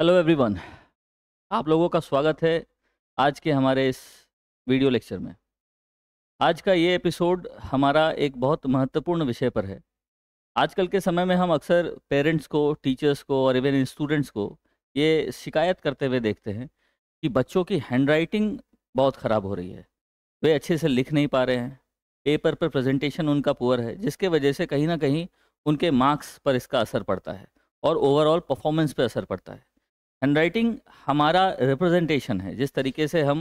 Hello everyone आप लोगों का स्वागत है आज के हमारे इस वीडियो लेक्चर में आज का ये एपिसोड हमारा एक बहुत महत्वपूर्ण विषय पर है आजकल के समय में हम अक्सर पेरेंट्स को टीचर्स को और इवन स्टूडेंट्स को ये शिकायत करते हुए देखते हैं कि बच्चों की हैंडराइटिंग बहुत ख़राब हो रही है वे अच्छे से लिख नहीं पा रहे हैं पेपर पर प्रेजेंटेशन उनका पुअर है जिसके वजह से कहीं ना कहीं उनके मार्क्स पर इसका असर पड़ता है और ओवरऑल परफॉर्मेंस पर असर पड़ता है हैंड राइटिंग हमारा रिप्रेजेंटेशन है जिस तरीके से हम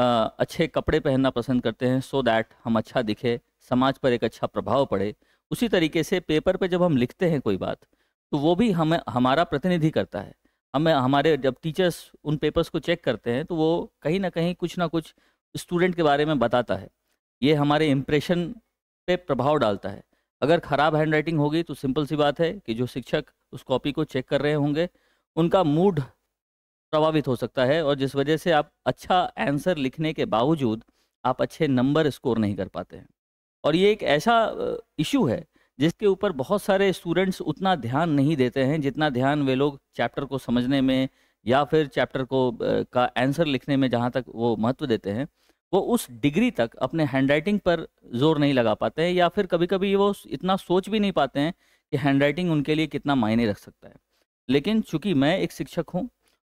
आ, अच्छे कपड़े पहनना पसंद करते हैं सो so दैट हम अच्छा दिखे समाज पर एक अच्छा प्रभाव पड़े उसी तरीके से पेपर पे जब हम लिखते हैं कोई बात तो वो भी हमें हमारा प्रतिनिधि करता है हमें हमारे जब टीचर्स उन पेपर्स को चेक करते हैं तो वो कहीं ना कहीं कुछ ना कुछ स्टूडेंट के बारे में बताता है ये हमारे इम्प्रेशन पे प्रभाव डालता है अगर ख़राब हैंड होगी तो सिंपल सी बात है कि जो शिक्षक उस कॉपी को चेक कर रहे होंगे उनका मूड प्रभावित हो सकता है और जिस वजह से आप अच्छा आंसर लिखने के बावजूद आप अच्छे नंबर स्कोर नहीं कर पाते हैं और ये एक ऐसा इशू है जिसके ऊपर बहुत सारे स्टूडेंट्स उतना ध्यान नहीं देते हैं जितना ध्यान वे लोग चैप्टर को समझने में या फिर चैप्टर को का आंसर लिखने में जहाँ तक वो महत्व देते हैं वो उस डिग्री तक अपने हैंडराइटिंग पर जोर नहीं लगा पाते हैं या फिर कभी कभी वो इतना सोच भी नहीं पाते हैं कि हैंडराइटिंग उनके लिए कितना मायने रख सकता है लेकिन चूंकि मैं एक शिक्षक हूँ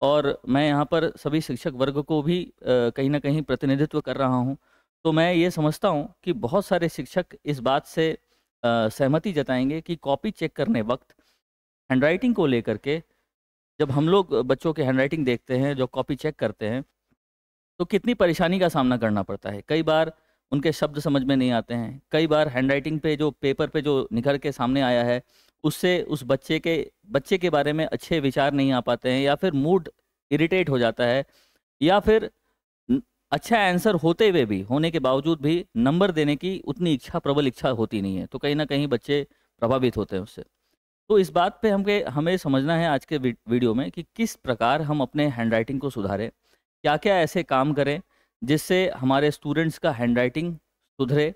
और मैं यहाँ पर सभी शिक्षक वर्ग को भी कहीं ना कहीं प्रतिनिधित्व कर रहा हूँ तो मैं ये समझता हूँ कि बहुत सारे शिक्षक इस बात से सहमति जताएंगे कि कॉपी चेक करने वक्त हैंडराइटिंग को लेकर के जब हम लोग बच्चों के हैंडराइटिंग देखते हैं जो कॉपी चेक करते हैं तो कितनी परेशानी का सामना करना पड़ता है कई बार उनके शब्द समझ में नहीं आते हैं कई बार हैंडराइटिंग पे जो पेपर पे जो निखर के सामने आया है उससे उस बच्चे के बच्चे के बारे में अच्छे विचार नहीं आ पाते हैं या फिर मूड इरिटेट हो जाता है या फिर अच्छा आंसर होते हुए भी होने के बावजूद भी नंबर देने की उतनी इच्छा प्रबल इच्छा होती नहीं है तो कहीं ना कहीं बच्चे प्रभावित होते हैं उससे तो इस बात पे हमके हमें समझना है आज के वीडियो में कि किस प्रकार हम अपने हैंडराइटिंग को सुधारें क्या क्या ऐसे काम करें जिससे हमारे स्टूडेंट्स का हैंडराइटिंग सुधरे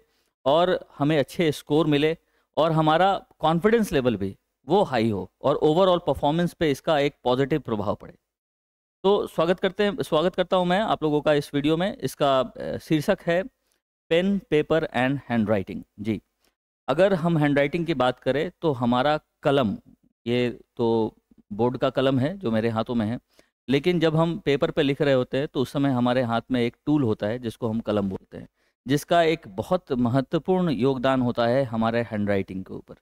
और हमें अच्छे स्कोर मिले और हमारा कॉन्फिडेंस लेवल भी वो हाई हो और ओवरऑल परफॉर्मेंस पे इसका एक पॉजिटिव प्रभाव पड़े तो स्वागत करते हैं स्वागत करता हूं मैं आप लोगों का इस वीडियो में इसका शीर्षक है pen paper and hand writing जी अगर हम हैंड राइटिंग की बात करें तो हमारा कलम ये तो बोर्ड का कलम है जो मेरे हाथों में है लेकिन जब हम पेपर पे लिख रहे होते हैं तो उस समय हमारे हाथ में एक टूल होता है जिसको हम कलम बोलते हैं जिसका एक बहुत महत्वपूर्ण योगदान होता है हमारे हैंड राइटिंग के ऊपर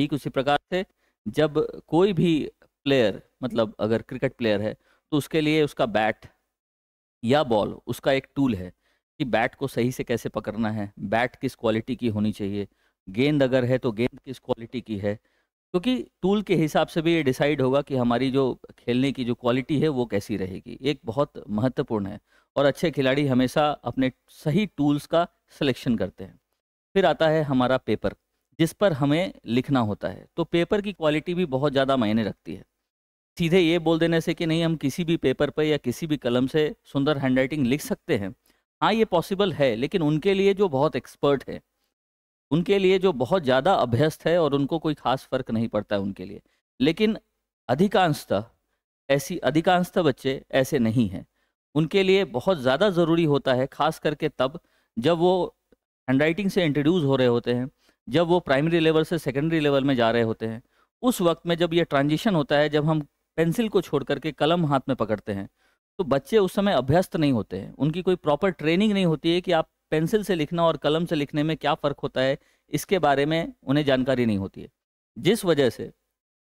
ठीक उसी प्रकार से जब कोई भी प्लेयर मतलब अगर क्रिकेट प्लेयर है तो उसके लिए उसका बैट या बॉल उसका एक टूल है कि बैट को सही से कैसे पकड़ना है बैट किस क्वालिटी की होनी चाहिए गेंद अगर है तो गेंद किस क्वालिटी की है क्योंकि टूल के हिसाब से भी ये डिसाइड होगा कि हमारी जो खेलने की जो क्वालिटी है वो कैसी रहेगी एक बहुत महत्वपूर्ण है और अच्छे खिलाड़ी हमेशा अपने सही टूल्स का सिलेक्शन करते हैं फिर आता है हमारा पेपर जिस पर हमें लिखना होता है तो पेपर की क्वालिटी भी बहुत ज़्यादा मायने रखती है सीधे ये बोल देने से कि नहीं हम किसी भी पेपर पर या किसी भी कलम से सुंदर हैंडराइटिंग लिख सकते हैं हाँ ये पॉसिबल है लेकिन उनके लिए जो बहुत एक्सपर्ट है उनके लिए जो बहुत ज़्यादा अभ्यस्त है और उनको कोई खास फर्क नहीं पड़ता है उनके लिए लेकिन अधिकांशतः ऐसी अधिकांशतः बच्चे ऐसे नहीं हैं उनके लिए बहुत ज़्यादा ज़रूरी होता है खास करके तब जब वो हैंडराइटिंग से इंट्रोड्यूस हो रहे होते हैं जब वो प्राइमरी लेवल से सेकेंडरी लेवल में जा रहे होते हैं उस वक्त में जब ये ट्रांजिशन होता है जब हम पेंसिल को छोड़ करके कलम हाथ में पकड़ते हैं तो बच्चे उस समय अभ्यस्त नहीं होते हैं उनकी कोई प्रॉपर ट्रेनिंग नहीं होती है कि आप पेंसिल से लिखना और कलम से लिखने में क्या फ़र्क होता है इसके बारे में उन्हें जानकारी नहीं होती है जिस वजह से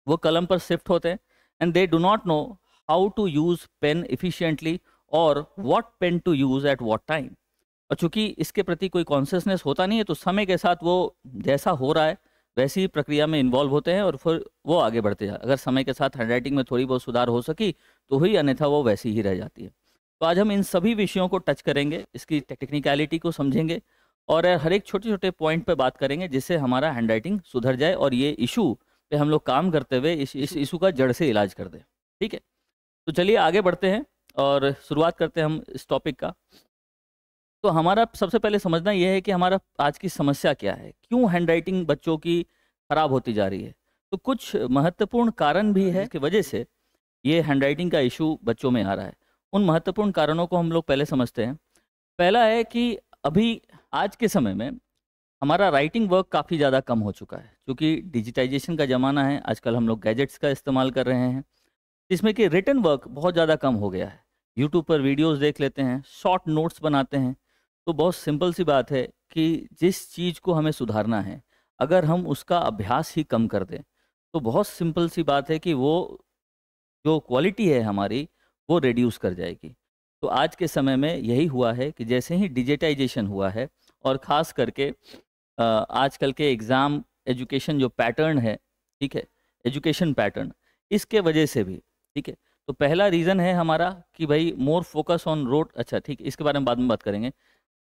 वो कलम पर शिफ्ट होते हैं and they do not know how to use pen efficiently और what pen to use at what time और चूंकि इसके प्रति कोई कॉन्सियसनेस होता नहीं है तो समय के साथ वो जैसा हो रहा है वैसी प्रक्रिया में इन्वॉल्व होते हैं और फिर वो आगे बढ़ते हैं अगर समय के साथ हैंडराइटिंग में थोड़ी बहुत सुधार हो सकी तो ही अन्यथा वो वैसी ही रह जाती है तो आज हम इन सभी विषयों को टच करेंगे इसकी टेक्निकलिटी को समझेंगे और हर एक छोटे छोटे पॉइंट पर बात करेंगे जिससे हमारा हैंडराइटिंग सुधर जाए और ये इशू पे हम लोग काम करते हुए इस इस इशू का जड़ से इलाज कर दें ठीक है तो चलिए आगे बढ़ते हैं और शुरुआत करते हैं हम इस टॉपिक का तो हमारा सबसे पहले समझना यह है कि हमारा आज की समस्या क्या है क्यों हैंडराइटिंग बच्चों की खराब होती जा रही है तो कुछ महत्वपूर्ण कारण भी है कि वजह से ये हैंडराइटिंग का इशू बच्चों में आ रहा है उन महत्वपूर्ण कारणों को हम लोग पहले समझते हैं पहला है कि अभी आज के समय में हमारा राइटिंग वर्क काफ़ी ज़्यादा कम हो चुका है क्योंकि डिजिटाइजेशन का ज़माना है आजकल हम लोग गैजेट्स का इस्तेमाल कर रहे हैं जिसमें कि रिटर्न वर्क बहुत ज़्यादा कम हो गया है यूट्यूब पर वीडियोस देख लेते हैं शॉर्ट नोट्स बनाते हैं तो बहुत सिंपल सी बात है कि जिस चीज़ को हमें सुधारना है अगर हम उसका अभ्यास ही कम कर दें तो बहुत सिंपल सी बात है कि वो जो क्वालिटी है हमारी वो रिड्यूस कर जाएगी तो आज के समय में यही हुआ है कि जैसे ही डिजिटाइजेशन हुआ है और ख़ास करके आजकल के एग्ज़ाम एजुकेशन जो पैटर्न है ठीक है एजुकेशन पैटर्न इसके वजह से भी ठीक है तो पहला रीज़न है हमारा कि भाई मोर फोकस ऑन रोड अच्छा ठीक इसके बारे में बाद में बात करेंगे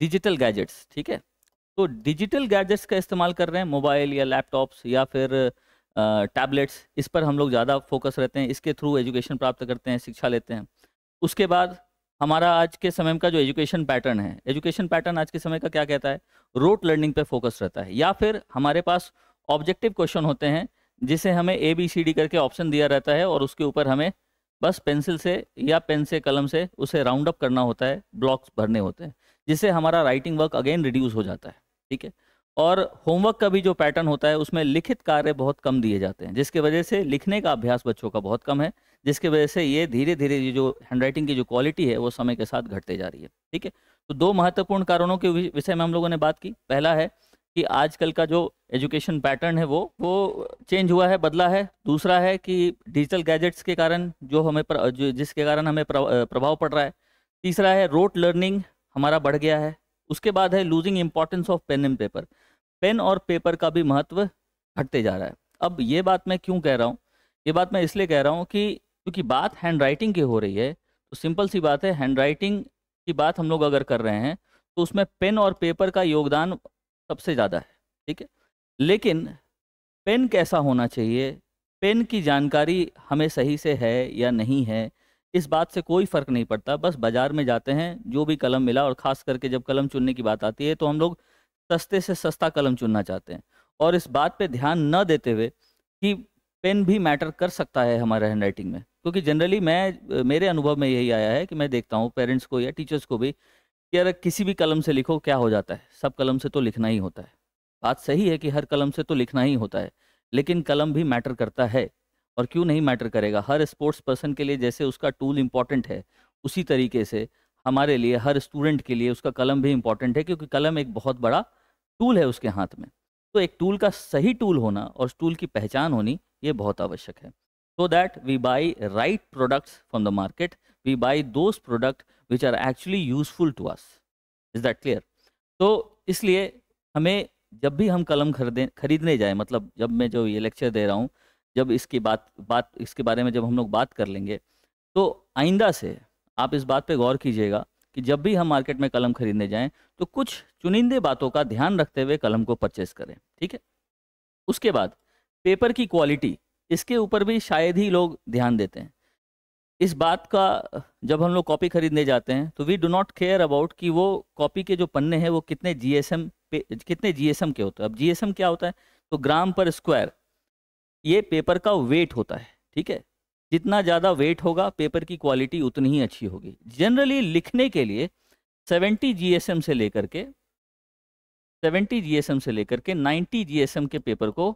डिजिटल गैजेट्स ठीक है तो डिजिटल गैजेट्स का इस्तेमाल कर रहे हैं मोबाइल या लैपटॉप्स या फिर टैबलेट्स इस पर हम लोग ज़्यादा फोकस रहते हैं इसके थ्रू एजुकेशन प्राप्त करते हैं शिक्षा लेते हैं उसके बाद हमारा आज के समय का जो एजुकेशन पैटर्न है एजुकेशन पैटर्न आज के समय का क्या कहता है रोट लर्निंग पे फोकस रहता है या फिर हमारे पास ऑब्जेक्टिव क्वेश्चन होते हैं जिसे हमें ए बी सी डी करके ऑप्शन दिया रहता है और उसके ऊपर हमें बस पेंसिल से या पेन से कलम से उसे राउंड अप करना होता है ब्लॉक्स भरने होते हैं जिससे हमारा राइटिंग वर्क अगेन रिड्यूस हो जाता है ठीक है और होमवर्क का भी जो पैटर्न होता है उसमें लिखित कार्य बहुत कम दिए जाते हैं जिसके वजह से लिखने का अभ्यास बच्चों का बहुत कम है जिसके वजह से ये धीरे धीरे ये जो हैंडराइटिंग की जो क्वालिटी है वो समय के साथ घटते जा रही है ठीक है तो दो महत्वपूर्ण कारणों के विषय में हम लोगों ने बात की पहला है कि आजकल का जो एजुकेशन पैटर्न है वो वो चेंज हुआ है बदला है दूसरा है कि डिजिटल गैजेट्स के कारण जो हमें जिसके कारण हमें प्रभाव पड़ रहा है तीसरा है रोट लर्निंग हमारा बढ़ गया है उसके बाद है losing importance of pen and paper pen और पेपर का भी महत्व घटते जा रहा है अब ये बात मैं क्यों कह रहा हूँ ये बात मैं इसलिए कह रहा हूँ कि क्योंकि बात हैंड राइटिंग की हो रही है तो सिंपल सी बात है हैंड राइटिंग की बात हम लोग अगर कर रहे हैं तो उसमें पेन और पेपर का योगदान सबसे ज़्यादा है ठीक है लेकिन पेन कैसा होना चाहिए पेन की जानकारी हमें सही से है या नहीं है इस बात से कोई फ़र्क नहीं पड़ता बस बाज़ार में जाते हैं जो भी कलम मिला और ख़ास करके जब कलम चुनने की बात आती है तो हम लोग सस्ते से सस्ता कलम चुनना चाहते हैं और इस बात पे ध्यान न देते हुए कि पेन भी मैटर कर सकता है हमारे हैंड राइटिंग में क्योंकि जनरली मैं मेरे अनुभव में यही आया है कि मैं देखता हूँ पेरेंट्स को या टीचर्स को भी कि अगर किसी भी कलम से लिखो क्या हो जाता है सब कलम से तो लिखना ही होता है बात सही है कि हर कलम से तो लिखना ही होता है लेकिन कलम भी मैटर करता है और क्यों नहीं मैटर करेगा हर स्पोर्ट्स पर्सन के लिए जैसे उसका टूल इम्पॉर्टेंट है उसी तरीके से हमारे लिए हर स्टूडेंट के लिए उसका कलम भी इम्पॉर्टेंट है क्योंकि कलम एक बहुत बड़ा टूल है उसके हाथ में तो एक टूल का सही टूल होना और टूल की पहचान होनी ये बहुत आवश्यक है so that we buy right products from the market we buy those product which are actually useful to us is that clear तो इसलिए हमें जब भी हम कलम खरीदें खरीदने जाए मतलब जब मैं जो ये लेक्चर दे रहा हूँ जब इसकी बात बात इसके बारे में जब हम लोग बात कर लेंगे तो आइंदा से आप इस बात पे गौर कीजिएगा कि जब भी हम मार्केट में कलम खरीदने जाएं तो कुछ चुनिंदे बातों का ध्यान रखते हुए कलम को परचेस करें ठीक है उसके बाद पेपर की क्वालिटी इसके ऊपर भी शायद ही लोग ध्यान देते हैं इस बात का जब हम लोग कॉपी खरीदने जाते हैं तो we do not care about कि वो कॉपी के जो पन्ने हैं वो कितने जीएसएम पे कितने जीएसएम के होते हैं अब जीएसएम क्या होता है तो ग्राम पर स्क्वायर ये पेपर का वेट होता है ठीक है जितना ज़्यादा वेट होगा पेपर की क्वालिटी उतनी ही अच्छी होगी जनरली लिखने के लिए 70 जी से लेकर के 70 जी से लेकर के 90 जी के पेपर को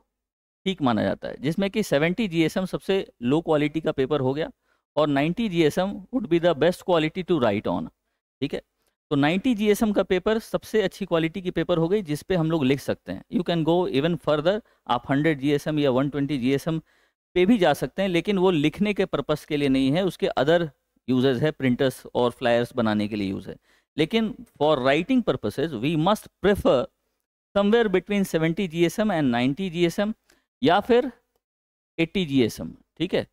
ठीक माना जाता है जिसमें कि 70 जी सबसे लो क्वालिटी का पेपर हो गया और 90 M would be the best quality to write on ठीक है तो 90 जीएसएम का पेपर सबसे अच्छी क्वालिटी की पेपर हो गई जिस पे हम लोग लिख सकते हैं you can go even further आप 100 जीएसएम या 120 जीएसएम पे भी जा सकते हैं लेकिन वो लिखने के पर्पज के लिए नहीं है उसके अदर यूजेज है प्रिंटर्स और फ्लायर्स बनाने के लिए यूज़ है लेकिन for writing purposes we must prefer somewhere between 70 M and S M या फिर 80 एम ठीक है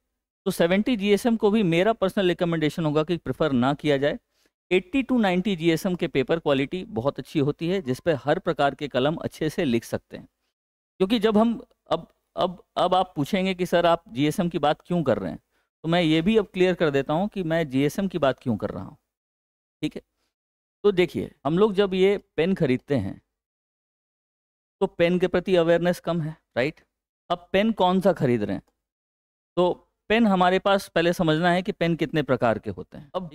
तो 70 एम को भी मेरा पर्सनल रिकमेंडेशन होगा कि प्रेफर ना किया जाए 80 टू 90 जीएसएम के पेपर क्वालिटी बहुत अच्छी होती है जिस पर हर प्रकार के कलम अच्छे से लिख सकते हैं क्योंकि जब हम अब अब अब आप पूछेंगे कि सर आप जीएसएम की बात क्यों कर रहे हैं तो मैं ये भी अब क्लियर कर देता हूँ कि मैं जीएसएम की बात क्यों कर रहा हूँ ठीक है तो देखिए हम लोग जब ये पेन खरीदते हैं तो पेन के प्रति अवेयरनेस कम है राइट अब पेन कौन सा खरीद रहे हैं तो पेन हमारे पास पहले समझना है कि पेन कितने प्रकार के होते हैं अब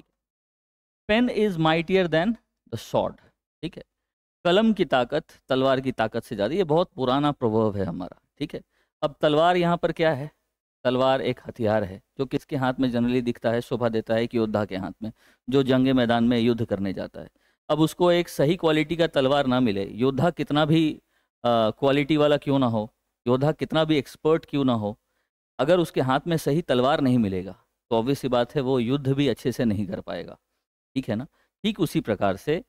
pen is mightier than the sword ठीक है कलम की ताकत तलवार की ताकत से ज़्यादा ये बहुत पुराना प्रभाव है हमारा ठीक है अब तलवार यहाँ पर क्या है तलवार एक हथियार है जो किसके हाथ में जनरली दिखता है शोभा देता है कि योद्धा के हाथ में जो जंगे मैदान में युद्ध करने जाता है अब उसको एक सही क्वालिटी का तलवार ना मिले योद्धा कितना भी क्वालिटी वाला क्यों ना हो योद्धा कितना भी एक्सपर्ट क्यों ना हो अगर उसके हाथ में सही तलवार नहीं मिलेगा तो ऑब्वियस सी बात है वो युद्ध भी अच्छे से नहीं कर पाएगा ठीक है ना ठीक उसी प्रकार से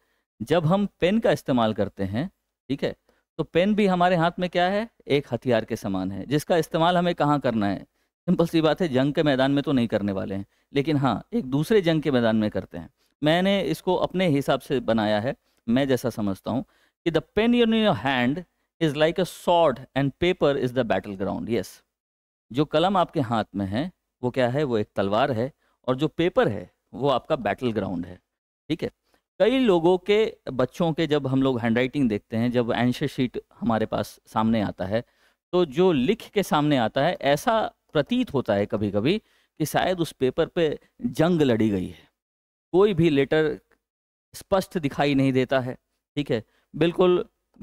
जब हम पेन का इस्तेमाल करते हैं ठीक है तो पेन भी हमारे हाथ में क्या है एक हथियार के समान है जिसका इस्तेमाल हमें कहाँ करना है सिंपल सी बात है जंग के मैदान में तो नहीं करने वाले हैं लेकिन हाँ एक दूसरे जंग के मैदान में करते हैं मैंने इसको अपने हिसाब से बनाया है मैं जैसा समझता हूँ कि the pen in your hand is like a sword and paper is the battle ground yes जो कलम आपके हाथ में है वो क्या है वो एक तलवार है और जो पेपर है वो आपका बैटल ग्राउंड है ठीक है कई लोगों के बच्चों के जब हम लोग हैंडराइटिंग देखते हैं जब एंशर शीट हमारे पास सामने आता है तो जो लिख के सामने आता है ऐसा प्रतीत होता है कभी कभी कि शायद उस पेपर पे जंग लड़ी गई है कोई भी लेटर स्पष्ट दिखाई नहीं देता है ठीक है बिल्कुल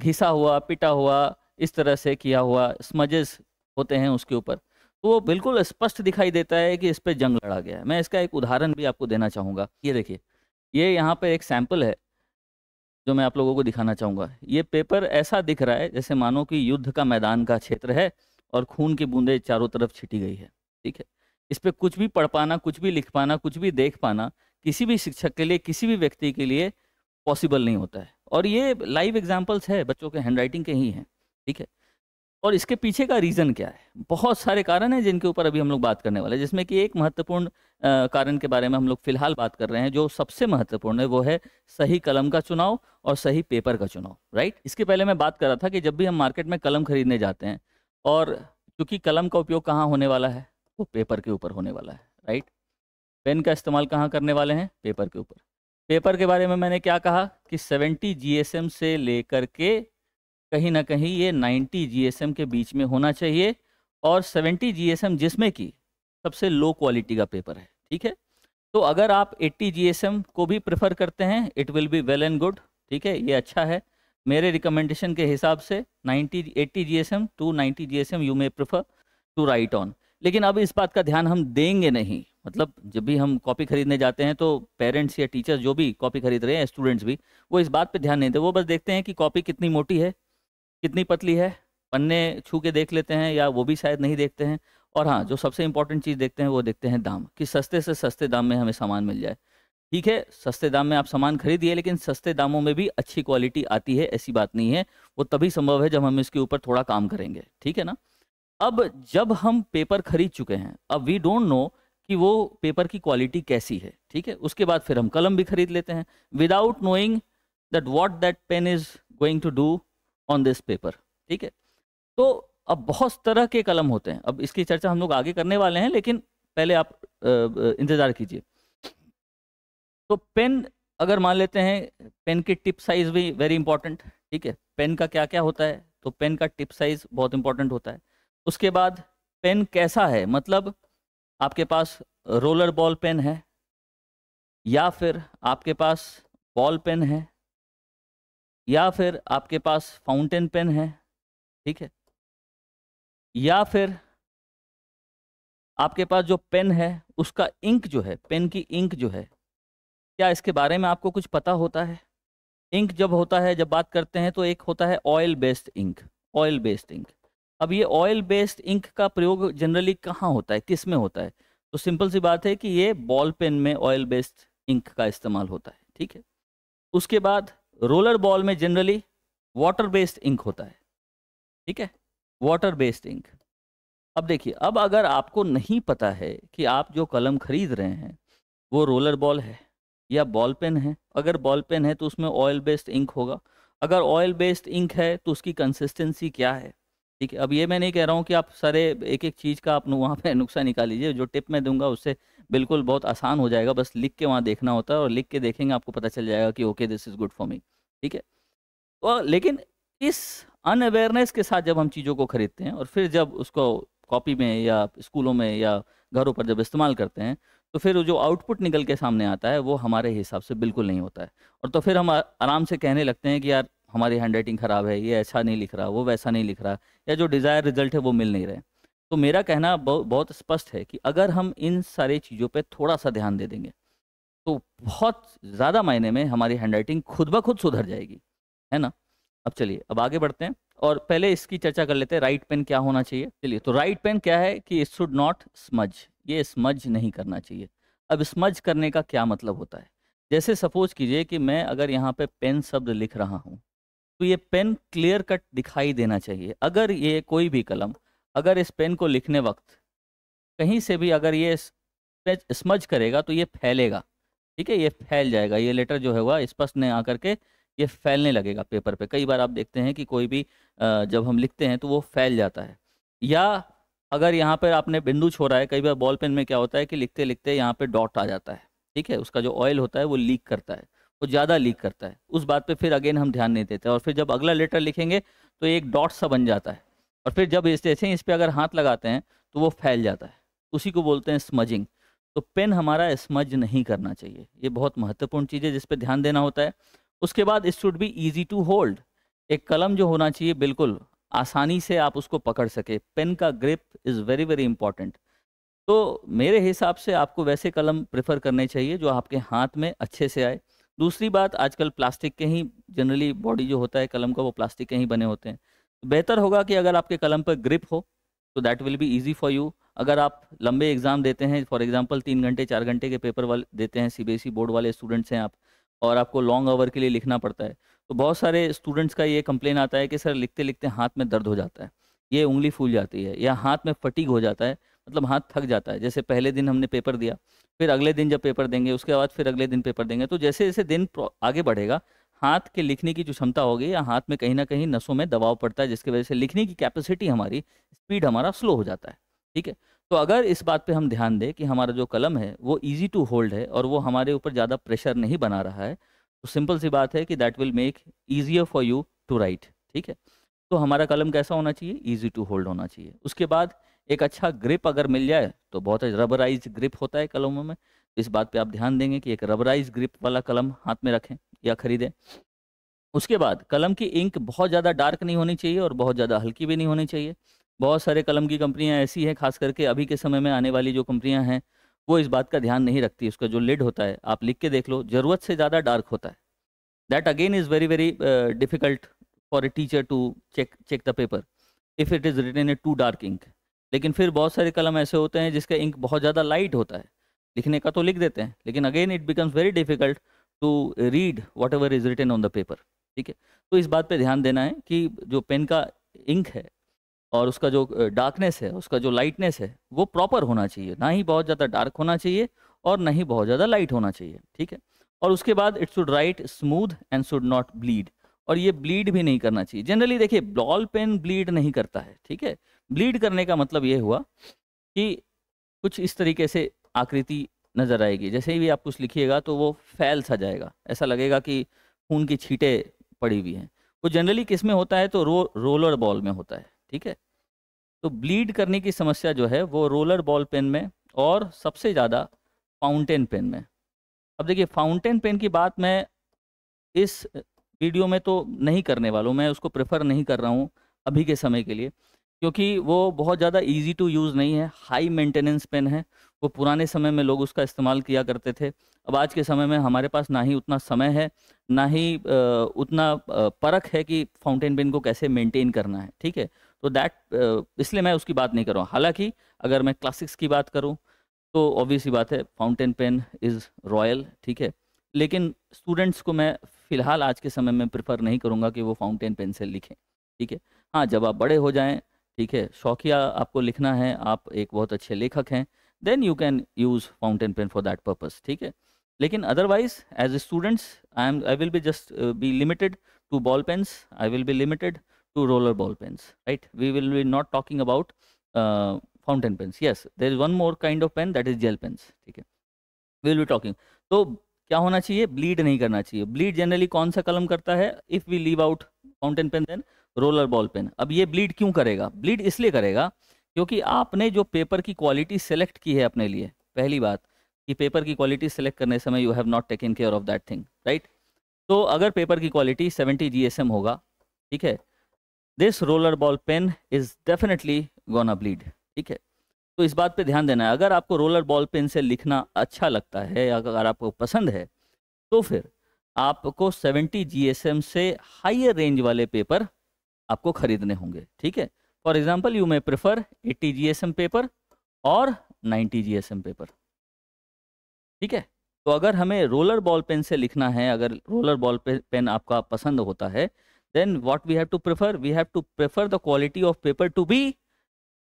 घिसा हुआ पिटा हुआ इस तरह से किया हुआ स्मजेस होते हैं उसके ऊपर तो वो बिल्कुल स्पष्ट दिखाई देता है कि इस पर जंग लड़ा गया है मैं इसका एक उदाहरण भी आपको देना चाहूँगा ये देखिए ये यहाँ पर एक सैम्पल है जो मैं आप लोगों को दिखाना चाहूँगा ये पेपर ऐसा दिख रहा है जैसे मानो कि युद्ध का मैदान का क्षेत्र है और खून की बूंदें चारों तरफ छिटी गई है ठीक है इस पर कुछ भी पढ़ पाना कुछ भी लिख पाना कुछ भी देख पाना किसी भी शिक्षक के लिए किसी भी व्यक्ति के लिए पॉसिबल नहीं होता है और ये लाइव एग्जाम्पल्स है बच्चों के हैंडराइटिंग के ही हैं ठीक है और इसके पीछे का रीज़न क्या है बहुत सारे कारण हैं जिनके ऊपर अभी हम लोग बात करने वाले हैं जिसमें कि एक महत्वपूर्ण कारण के बारे में हम लोग फिलहाल बात कर रहे हैं जो सबसे महत्वपूर्ण है वो है सही कलम का चुनाव और सही पेपर का चुनाव राइट इसके पहले मैं बात कर रहा था कि जब भी हम मार्केट में कलम खरीदने जाते हैं और क्योंकि कलम का उपयोग कहाँ होने वाला है वो पेपर के ऊपर होने वाला है राइट पेन का इस्तेमाल कहाँ करने वाले हैं पेपर के ऊपर पेपर के बारे में मैंने क्या कहा कि सेवेंटी जी से लेकर के कहीं ना कहीं ये 90 जीएसएम के बीच में होना चाहिए और 70 जीएसएम जिसमें कि सबसे लो क्वालिटी का पेपर है ठीक है तो अगर आप 80 जीएसएम को भी प्रेफर करते हैं it will be well and good ठीक है ये अच्छा है मेरे रिकमेंडेशन के हिसाब से 90 80 GSM to 90 GSM you may prefer to write on लेकिन अब इस बात का ध्यान हम देंगे नहीं मतलब जब भी हम कॉपी खरीदने जाते हैं तो पेरेंट्स या टीचर्स जो भी कॉपी खरीद रहे हैं स्टूडेंट्स भी वो इस बात पे ध्यान नहीं देते वो बस देखते हैं कि कॉपी कितनी मोटी है कितनी पतली है पन्ने छू के देख लेते हैं या वो भी शायद नहीं देखते हैं और हाँ जो सबसे इंपॉर्टेंट चीज़ देखते हैं वो देखते हैं दाम कि सस्ते से सस्ते दाम में हमें सामान मिल जाए ठीक है सस्ते दाम में आप सामान खरीदिए लेकिन सस्ते दामों में भी अच्छी क्वालिटी आती है ऐसी बात नहीं है वो तभी संभव है जब हम इसके ऊपर थोड़ा काम करेंगे ठीक है ना अब जब हम पेपर खरीद चुके हैं अब वी डोंट नो कि वो पेपर की क्वालिटी कैसी है ठीक है उसके बाद फिर हम कलम भी खरीद लेते हैं without knowing that what that pen is going to do on this paper ठीक है तो अब बहुत तरह के कलम होते हैं अब इसकी चर्चा हम लोग आगे करने वाले हैं लेकिन पहले आप इंतज़ार कीजिए तो पेन अगर मान लेते हैं पेन की टिप साइज भी वेरी इंपॉर्टेंट ठीक है पेन का क्या क्या होता है तो पेन का टिप साइज बहुत इंपॉर्टेंट होता है उसके बाद पेन कैसा है मतलब आपके पास रोलर बॉल पेन है या फिर आपके पास बॉल पेन है या फिर आपके पास फाउंटेन पेन है ठीक है या फिर आपके पास जो पेन है उसका इंक जो है पेन की इंक जो है क्या इसके बारे में आपको कुछ पता होता है इंक जब होता है जब बात करते हैं तो एक होता है oil based ink oil based ink अब ये ऑयल बेस्ड इंक का प्रयोग जनरली कहाँ होता है किस में होता है तो सिंपल सी बात है कि ये बॉल पेन में ऑयल बेस्ड इंक का इस्तेमाल होता है ठीक है उसके बाद रोलर बॉल में जनरली वाटर बेस्ड इंक होता है ठीक है वाटर बेस्ड इंक अब देखिए अब अगर आपको नहीं पता है कि आप जो कलम खरीद रहे हैं वो रोलर बॉल है या बॉल पेन है अगर बॉल पेन है तो उसमें ऑयल बेस्ड इंक होगा अगर ऑयल बेस्ड इंक है तो उसकी कंसिस्टेंसी क्या है ठीक है अब ये मैं नहीं कह रहा हूँ कि आप सारे एक एक चीज़ का आप वहाँ पे नुकसान निकाल लीजिए जो टिप मैं दूंगा उससे बिल्कुल बहुत आसान हो जाएगा बस लिख के वहाँ देखना होता है और लिख के देखेंगे आपको पता चल जाएगा कि okay this is good for me ठीक है तो लेकिन इस अनअवेयरनेस के साथ जब हम चीज़ों को खरीदते हैं और फिर जब उसको कॉपी में या स्कूलों में या घरों पर जब इस्तेमाल करते हैं तो फिर जो आउटपुट निकल के सामने आता है वो हमारे हिसाब से बिल्कुल नहीं होता है और तो फिर हम आराम से कहने लगते हैं कि यार हमारी हैंड राइटिंग ख़राब है ये ऐसा नहीं लिख रहा वो वैसा नहीं लिख रहा या जो डिज़ायर रिजल्ट है वो मिल नहीं रहे तो मेरा कहना बहुत स्पष्ट है कि अगर हम इन सारी चीज़ों पर थोड़ा सा ध्यान दे देंगे तो बहुत ज़्यादा मायने में हमारी हैंडराइटिंग खुद ब खुद सुधर जाएगी है ना अब चलिए अब आगे बढ़ते हैं और पहले इसकी चर्चा कर लेते हैं राइट पेन क्या होना चाहिए चलिए तो राइट पेन क्या है कि इट शुड नॉट स्मज ये स्मज नहीं करना चाहिए अब स्मज करने का क्या मतलब होता है जैसे सपोज कीजिए कि मैं अगर यहाँ पे पेन शब्द लिख रहा हूँ तो ये पेन क्लियर कट दिखाई देना चाहिए अगर ये कोई भी कलम अगर इस पेन को लिखने वक्त कहीं से भी अगर ये स्मज करेगा तो ये फैलेगा ठीक है ये फैल जाएगा ये लेटर जो होगा स्पष्ट नहीं आकर के ये फैलने लगेगा पेपर पे कई बार आप देखते हैं कि कोई भी जब हम लिखते हैं तो वो फैल जाता है या अगर यहाँ पर आपने बिंदु छोड़ा है कई बार बॉल पेन में क्या होता है कि लिखते लिखते यहाँ पे डॉट आ जाता है ठीक है उसका जो ऑयल होता है वो लीक करता है वो ज़्यादा लीक करता है उस बात पे फिर अगेन हम ध्यान नहीं देते और फिर जब अगला लेटर लिखेंगे तो एक डॉट सा बन जाता है और फिर जब इस जैसे इस पर अगर हाथ लगाते हैं तो वो फैल जाता है उसी को बोलते हैं स्मजिंग तो पेन हमारा स्मज नहीं करना चाहिए ये बहुत महत्वपूर्ण चीज़ है जिस पर ध्यान देना होता है उसके बाद इस should be easy to hold एक कलम जो होना चाहिए बिल्कुल आसानी से आप उसको पकड़ सके पेन का grip is very very important तो मेरे हिसाब से आपको वैसे कलम प्रेफर करने चाहिए जो आपके हाथ में अच्छे से आए दूसरी बात आजकल प्लास्टिक के ही जनरली बॉडी जो होता है कलम का वो प्लास्टिक के ही बने होते हैं तो बेहतर होगा कि अगर आपके कलम पर ग्रिप हो तो that will be easy for you अगर आप लंबे एग्ज़ाम देते हैं फॉर एग्ज़ाम्पल तीन घंटे चार घंटे के पेपर वाले देते हैं सीबीएसई बोर्ड e वाले स्टूडेंट्स हैं आप और आपको लॉन्ग आवर के लिए लिखना पड़ता है तो बहुत सारे स्टूडेंट्स का ये कंप्लेन आता है कि सर लिखते लिखते हाथ में दर्द हो जाता है ये उंगली फूल जाती है या हाथ में फटीक हो जाता है मतलब हाथ थक जाता है जैसे पहले दिन हमने पेपर दिया फिर अगले दिन जब पेपर देंगे उसके बाद फिर अगले दिन पेपर देंगे तो जैसे जैसे दिन आगे बढ़ेगा हाथ के लिखने की जो क्षमता होगी या हाथ में कहीं ना कहीं नसों में दबाव पड़ता है जिसकी वजह से लिखने की कैपेसिटी हमारी स्पीड हमारा स्लो हो जाता है ठीक है तो अगर इस बात पे हम ध्यान दें कि हमारा जो कलम है वो इजी टू होल्ड है और वो हमारे ऊपर ज़्यादा प्रेशर नहीं बना रहा है तो सिंपल सी बात है कि that will make easier for you to write ठीक है तो हमारा कलम कैसा होना चाहिए ईजी टू होल्ड होना चाहिए उसके बाद एक अच्छा ग्रिप अगर मिल जाए तो बहुत रबराइज ग्रिप होता है कलमों में इस बात पे आप ध्यान देंगे कि एक रबराइज ग्रिप वाला कलम हाथ में रखें या खरीदें उसके बाद कलम की इंक बहुत ज़्यादा डार्क नहीं होनी चाहिए और बहुत ज़्यादा हल्की भी नहीं होनी चाहिए बहुत सारे कलम की कंपनियाँ ऐसी हैं खास करके अभी के समय में आने वाली जो कंपनियाँ हैं वो इस बात का ध्यान नहीं रखती उसका जो लिड होता है आप लिख के देख लो ज़रूरत से ज़्यादा डार्क होता है that again is very very difficult for a teacher to check check the paper if it is written a too dark ink लेकिन फिर बहुत सारे कलम ऐसे होते हैं जिसका इंक बहुत ज़्यादा लाइट होता है लिखने का तो लिख देते हैं लेकिन again it becomes very difficult to read whatever is written on the paper ठीक है तो इस बात पे ध्यान देना है कि जो पेन का इंक है और उसका जो डार्कनेस है उसका जो लाइटनेस है वो प्रॉपर होना चाहिए ना ही बहुत ज़्यादा डार्क होना चाहिए और ना ही बहुत ज़्यादा लाइट होना चाहिए ठीक है और उसके बाद it should write smooth and should not bleed और ये ब्लीड भी नहीं करना चाहिए जनरली देखिए बॉल पेन ब्लीड नहीं करता है ठीक है ब्लीड करने का मतलब ये हुआ कि कुछ इस तरीके से आकृति नज़र आएगी जैसे ही आप कुछ लिखिएगा तो वो फैल सा जाएगा ऐसा लगेगा कि खून की छीटें पड़ी हुई हैं वो जनरली किस में होता है तो रो रोलर बॉल में होता है ठीक है तो ब्लीड करने की समस्या जो है वो रोलर बॉल पेन में और सबसे ज़्यादा फाउंटेन पेन में अब देखिए फाउंटेन पेन की बात मैं इस वीडियो में तो नहीं करने वाला हूँ मैं उसको प्रेफर नहीं कर रहा हूँ अभी के समय के लिए क्योंकि वो बहुत ज़्यादा इजी टू यूज़ नहीं है हाई मेंटेनेंस पेन है वो पुराने समय में लोग उसका इस्तेमाल किया करते थे अब आज के समय में हमारे पास ना ही उतना समय है ना ही उतना परख है कि फाउंटेन पेन को कैसे मेंटेन करना है ठीक है तो दैट इसलिए मैं उसकी बात नहीं कर रहा हूँ हालांकि अगर मैं क्लासिक्स की बात करूँ तो ऑब्वियसली ही बात है फाउंटेन पेन इज़ रॉयल ठीक है लेकिन स्टूडेंट्स को मैं फ़िलहाल आज के समय में प्रेफर नहीं करूँगा कि वो फाउंटेन पेन से लिखें ठीक है हाँ जब आप बड़े हो जाएँ ठीक है शौकिया आपको लिखना है आप एक बहुत अच्छे लेखक हैं then you can use fountain pen for that purpose ठीक है लेकिन otherwise as a students I am I will be just be limited to ball pens I will be limited to roller ball pens right we will be not talking about fountain pens yes there is one more kind of pen that is gel pens ठीक है we will be talking तो क्या होना चाहिए bleed नहीं करना चाहिए bleed generally कौन सा कलम करता है if we leave out fountain pen then roller ball pen अब ये ब्लीड क्यों करेगा ब्लीड इसलिए करेगा क्योंकि आपने जो पेपर की क्वालिटी सेलेक्ट की है अपने लिए पहली बात कि पेपर की क्वालिटी सेलेक्ट करने समय you have not taken care of that thing right तो अगर पेपर की क्वालिटी 70 जीएसएम होगा ठीक है this roller ball pen is definitely gonna bleed ठीक है तो इस बात पे ध्यान देना है अगर आपको रोलर बॉल पेन से लिखना अच्छा लगता है अगर आपको पसंद है तो फिर आपको 70 जी से हाइयर रेंज वाले पेपर आपको खरीदने होंगे ठीक है for example you may prefer 80 G paper और 90 जी पेपर ठीक है तो अगर हमें रोलर बॉल पेन से लिखना है अगर रोलर बॉल पेन आपका पसंद होता है then what we have to prefer we have to prefer the quality of paper to be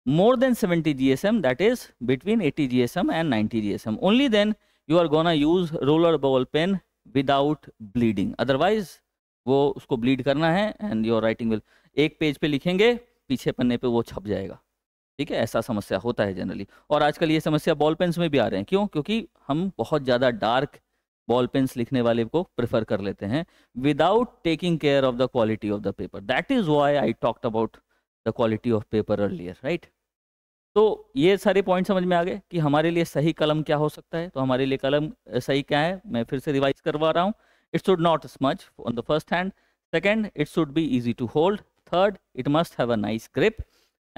more than 70 GSM that is between 80 GSM and 90 GSM only then you are gonna use roller ball pen without bleeding otherwise वो उसको bleed करना है and your writing will एक page पे लिखेंगे पीछे पन्ने पे वो छप जाएगा ठीक है ऐसा समस्या होता है जनरली और आजकल ये समस्या बॉल पेन्स में भी आ रहे हैं क्यों क्योंकि हम बहुत ज़्यादा डार्क बॉल पेन्स लिखने वाले को प्रेफर कर लेते हैं without taking care of the quality of the paper that is why I talked about the quality of paper earlier right तो ये सारे पॉइंट समझ में आ गए कि हमारे लिए सही कलम क्या हो सकता है तो हमारे लिए कलम सही क्या है मैं फिर से रिवाइज करवा रहा हूँ it should not smudge on the first hand second it should be easy to hold third it must have a nice grip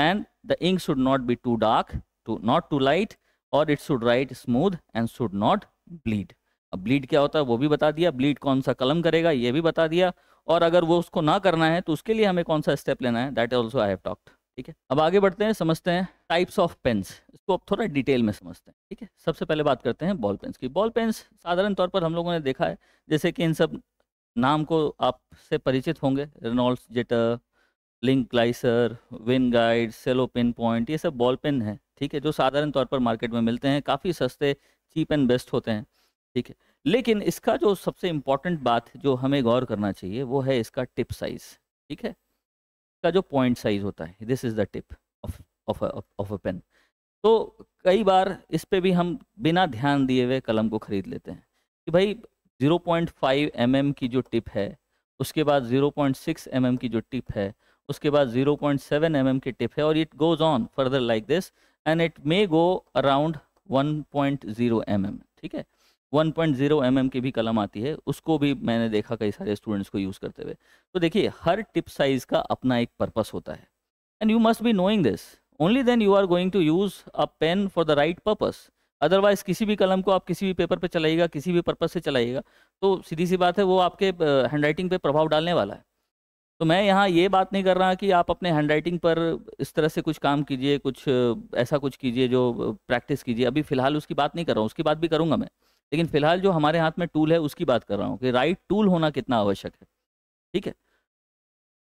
and the ink should not be too dark too not too light और it should write smooth and should not bleed अब bleed क्या होता है वो भी बता दिया bleed कौन सा कलम करेगा ये भी बता दिया और अगर वो उसको ना करना है तो उसके लिए हमें कौन सा स्टेप लेना है that also I have talked ठीक है अब आगे बढ़ते हैं समझते हैं टाइप्स ऑफ पेन्स इसको अब थोड़ा डिटेल में समझते हैं ठीक है सबसे पहले बात करते हैं बॉल पेन्स की बॉल पेन्स साधारण तौर पर हम लोगों ने देखा है जैसे कि इन सब नाम को आप से परिचित होंगे रेनॉल्ड्स जेटर लिंक ग्लाइसर विन गाइड सेलो पेन पॉइंट ये सब बॉल पेन है ठीक है जो साधारण तौर पर मार्केट में मिलते हैं काफ़ी सस्ते चीप एंड बेस्ट होते हैं ठीक है लेकिन इसका जो सबसे इम्पॉर्टेंट बात जो हमें गौर करना चाहिए वो है इसका टिप साइज ठीक है इसका जो पॉइंट साइज होता है this is the tip of of a pen तो कई बार इस पर भी हम बिना ध्यान दिए हुए कलम को ख़रीद लेते हैं कि भाई 0.5 पॉइंट mm की जो टिप है उसके बाद 0.6 पॉइंट mm की जो टिप है उसके बाद 0.7 पॉइंट mm की टिप है और it goes on further like this and it may go around 1.0 point mm ठीक है one point zero M M की भी कलम आती है उसको भी मैंने देखा कई सारे स्टूडेंट्स को यूज़ करते हुए तो देखिए हर टिप साइज़ का अपना एक पर्पस होता है and you must be knowing this only then you are going to use a pen for the right purpose otherwise किसी भी कलम को आप किसी भी पेपर पे चलाइएगा किसी भी पर्पस से चलाइएगा तो सीधी सी बात है वो आपके राइटिंग पर प्रभाव डालने वाला है तो मैं यहाँ ये बात नहीं कर रहा कि आप अपने हैंड राइटिंग पर इस तरह से कुछ काम कीजिए कुछ ऐसा कुछ कीजिए जो प्रैक्टिस कीजिए अभी फ़िलहाल उसकी बात नहीं कर रहा हूँ उसकी बात भी करूँगा मैं लेकिन फिलहाल जो हमारे हाथ में टूल है उसकी बात कर रहा हूँ कि राइट टूल होना कितना आवश्यक है ठीक है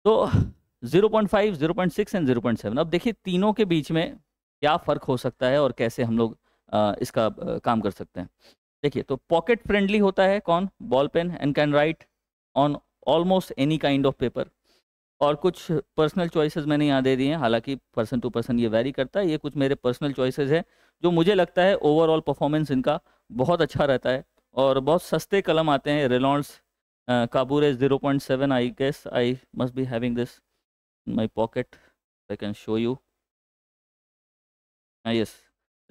तो 0.5, 0.6 एंड 0.7 अब देखिए तीनों के बीच में क्या फ़र्क हो सकता है और कैसे हम लोग इसका काम कर सकते हैं देखिए तो पॉकेट फ्रेंडली होता है कौन ball pen and can write on almost any kind of paper और कुछ पर्सनल चॉइसेस मैंने यहाँ दे दी हैं हालांकि पर्सन टू पर्सन ये वेरी करता है ये कुछ मेरे पर्सनल चॉइसेस हैं जो मुझे लगता है ओवरऑल परफॉर्मेंस इनका बहुत अच्छा रहता है और बहुत सस्ते कलम आते हैं रिलॉन्स काबूर zero point seven I guess I must be having this in my pocket I can show you yes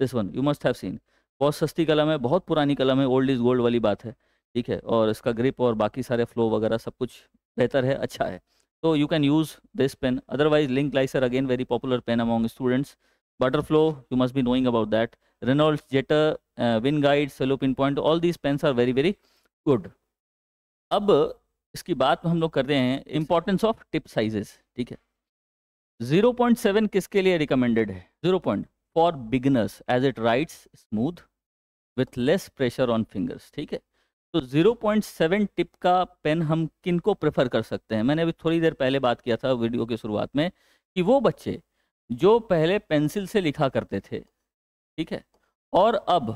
this one you must have seen बहुत सस्ती कलम है बहुत पुरानी कलम है ओल्ड इज़ गोल्ड वाली बात है ठीक है और इसका ग्रिप और बाकी सारे फ्लो वगैरह सब कुछ बेहतर है अच्छा है तो you can use this pen otherwise Linc Glycer again very popular pen among students Butterflow you must be knowing about that Reynolds, Jeter, uh, Wingate, Solo Pinpoint, all these pens are very very good. अब इसकी बात हम लोग कर रहे हैं importance of tip sizes ठीक है 0.7 किसके लिए रिकमेंडेड है 0. Point for beginners as it writes smooth with less pressure on fingers ठीक है तो 0.7 टिप का पेन हम किन को प्रेफर कर सकते हैं मैंने अभी थोड़ी देर पहले बात किया था वीडियो की शुरुआत में कि वो बच्चे जो पहले पेंसिल से लिखा करते थे ठीक है और अब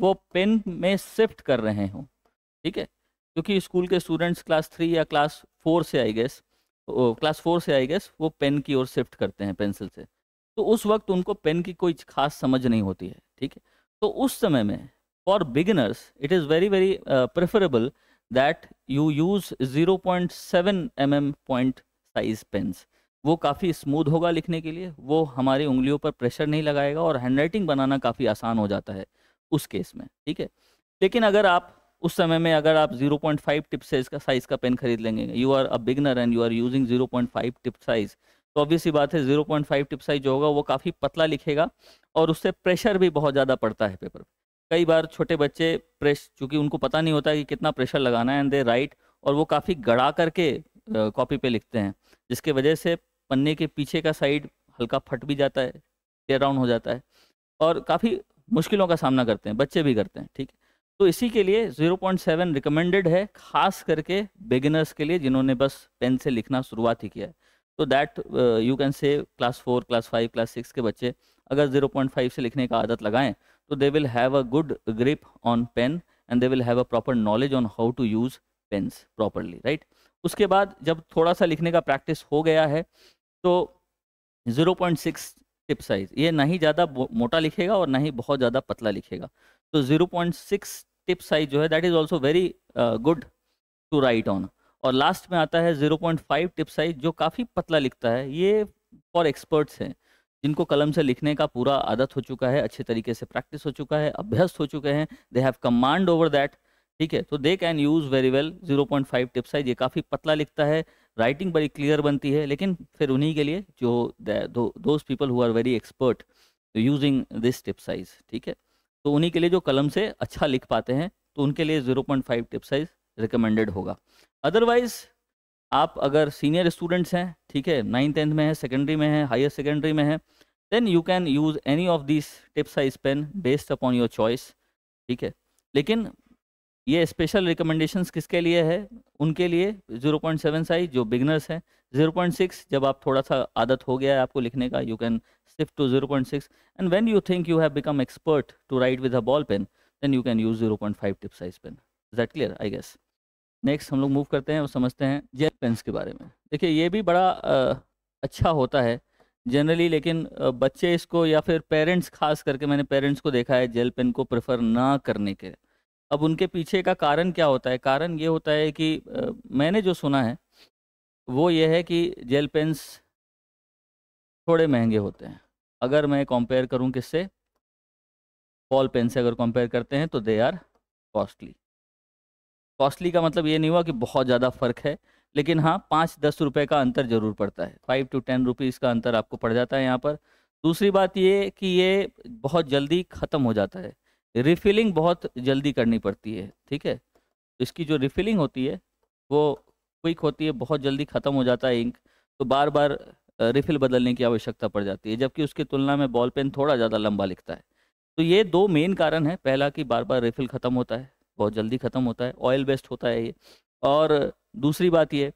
वो पेन में शिफ्ट कर रहे हों ठीक है क्योंकि स्कूल के स्टूडेंट्स क्लास थ्री या क्लास फोर से आई गेस क्लास फोर से आई गेस वो पेन की ओर शिफ्ट करते हैं पेंसिल से तो उस वक्त उनको पेन की कोई खास समझ नहीं होती है ठीक है तो उस समय में for beginners it is very very preferable that you use zero point seven M point size pens वो काफ़ी स्मूथ होगा लिखने के लिए वो हमारी उंगलियों पर प्रेशर नहीं लगाएगा और हैंडराइटिंग बनाना काफ़ी आसान हो जाता है उस केस में ठीक है लेकिन अगर आप उस समय में अगर आप 0.5 टिप साइज का साइज का पेन खरीद लेंगे you are a beginner and you are using 0.5 tip size तो ऑब्वियसली बात है 0.5 टिप साइज जो होगा वो काफ़ी पतला लिखेगा और उससे प्रेशर भी बहुत ज़्यादा पड़ता है पेपर कई बार छोटे बच्चे प्रेस चूँकि उनको पता नहीं होता कि कितना प्रेशर लगाना है एंड दे राइट और वो काफ़ी गड़ा करके कॉपी पे लिखते हैं जिसके वजह से पन्ने के पीछे का साइड हल्का फट भी जाता है टेयर डाउन हो जाता है और काफ़ी मुश्किलों का सामना करते हैं बच्चे भी करते हैं ठीक है तो इसी के लिए 0.7 रिकमेंडेड है खास करके बिगिनर्स के लिए जिन्होंने बस पेन से लिखना शुरुआत ही किया है तो that you can say class four class five class six के बच्चे अगर 0.5 से लिखने का आदत लगाएं तो they will have a good grip on pen and they will have a proper knowledge on how to use pens properly right उसके बाद जब थोड़ा सा लिखने का प्रैक्टिस हो गया है तो 0.6 टिप साइज ये ना ही ज़्यादा मोटा लिखेगा और ना ही बहुत ज़्यादा पतला लिखेगा तो 0.6 टिप साइज जो है that is also very good to write on और लास्ट में आता है 0.5 टिप साइज जो काफ़ी पतला लिखता है ये फॉर एक्सपर्ट्स हैं जिनको कलम से लिखने का पूरा आदत हो चुका है अच्छे तरीके से प्रैक्टिस हो चुका है अभ्यस्त हो चुके हैं they have command over that ठीक है तो they can use very well 0.5 tip size ये काफ़ी पतला लिखता है राइटिंग बड़ी क्लियर बनती है लेकिन फिर उन्हीं के लिए जो those people who are very expert using this tip size ठीक है तो उन्हीं के लिए जो कलम से अच्छा लिख पाते हैं तो उनके लिए 0.5 टिप साइज रिकमेंडेड होगा अदरवाइज आप अगर सीनियर स्टूडेंट्स हैं ठीक है नाइन टेंथ में है सेकेंडरी में है हायर सेकेंडरी में है then you can use any of this tip size pen based upon your choice ठीक है लेकिन ये स्पेशल रिकमेंडेशंस किसके लिए है उनके लिए 0.7 साइज जो बिगनर्स हैं 0.6 जब आप थोड़ा सा आदत हो गया है आपको लिखने का you can shift to 0.6 and when you think you have become expert to write with a ball pen then you can use 0.5 tip size pen that clear I guess next हम लोग मूव करते हैं और समझते हैं jail pens के बारे में देखिए ये भी बड़ा आ, अच्छा होता है जनरली लेकिन बच्चे इसको या फिर पेरेंट्स खास करके मैंने पेरेंट्स को देखा है जेल पेन को प्रेफर ना करने के अब उनके पीछे का कारण क्या होता है कारण ये होता है कि आ, मैंने जो सुना है वो ये है कि जेल पेन्स थोड़े महंगे होते हैं अगर मैं कंपेयर करूं किससे बॉल पेन से अगर कंपेयर करते हैं तो दे आर कॉस्टली कॉस्टली का मतलब ये नहीं हुआ कि बहुत ज़्यादा फ़र्क है लेकिन हाँ पाँच दस रुपये का अंतर ज़रूर पड़ता है फाइव टू टेन रुपीज़ का अंतर आपको पड़ जाता है यहाँ पर दूसरी बात ये कि ये बहुत जल्दी ख़त्म हो जाता है रिफिलिंग बहुत जल्दी करनी पड़ती है ठीक है इसकी जो रिफिलिंग होती है वो क्विक होती है बहुत जल्दी ख़त्म हो जाता है इंक तो बार बार रिफिल बदलने की आवश्यकता पड़ जाती है जबकि उसकी तुलना में बॉल पेन थोड़ा ज़्यादा लंबा लिखता है तो ये दो मेन कारण है पहला कि बार बार रिफिल ख़त्म होता है बहुत जल्दी ख़त्म होता है ऑयल बेस्ड होता है ये और दूसरी बात ये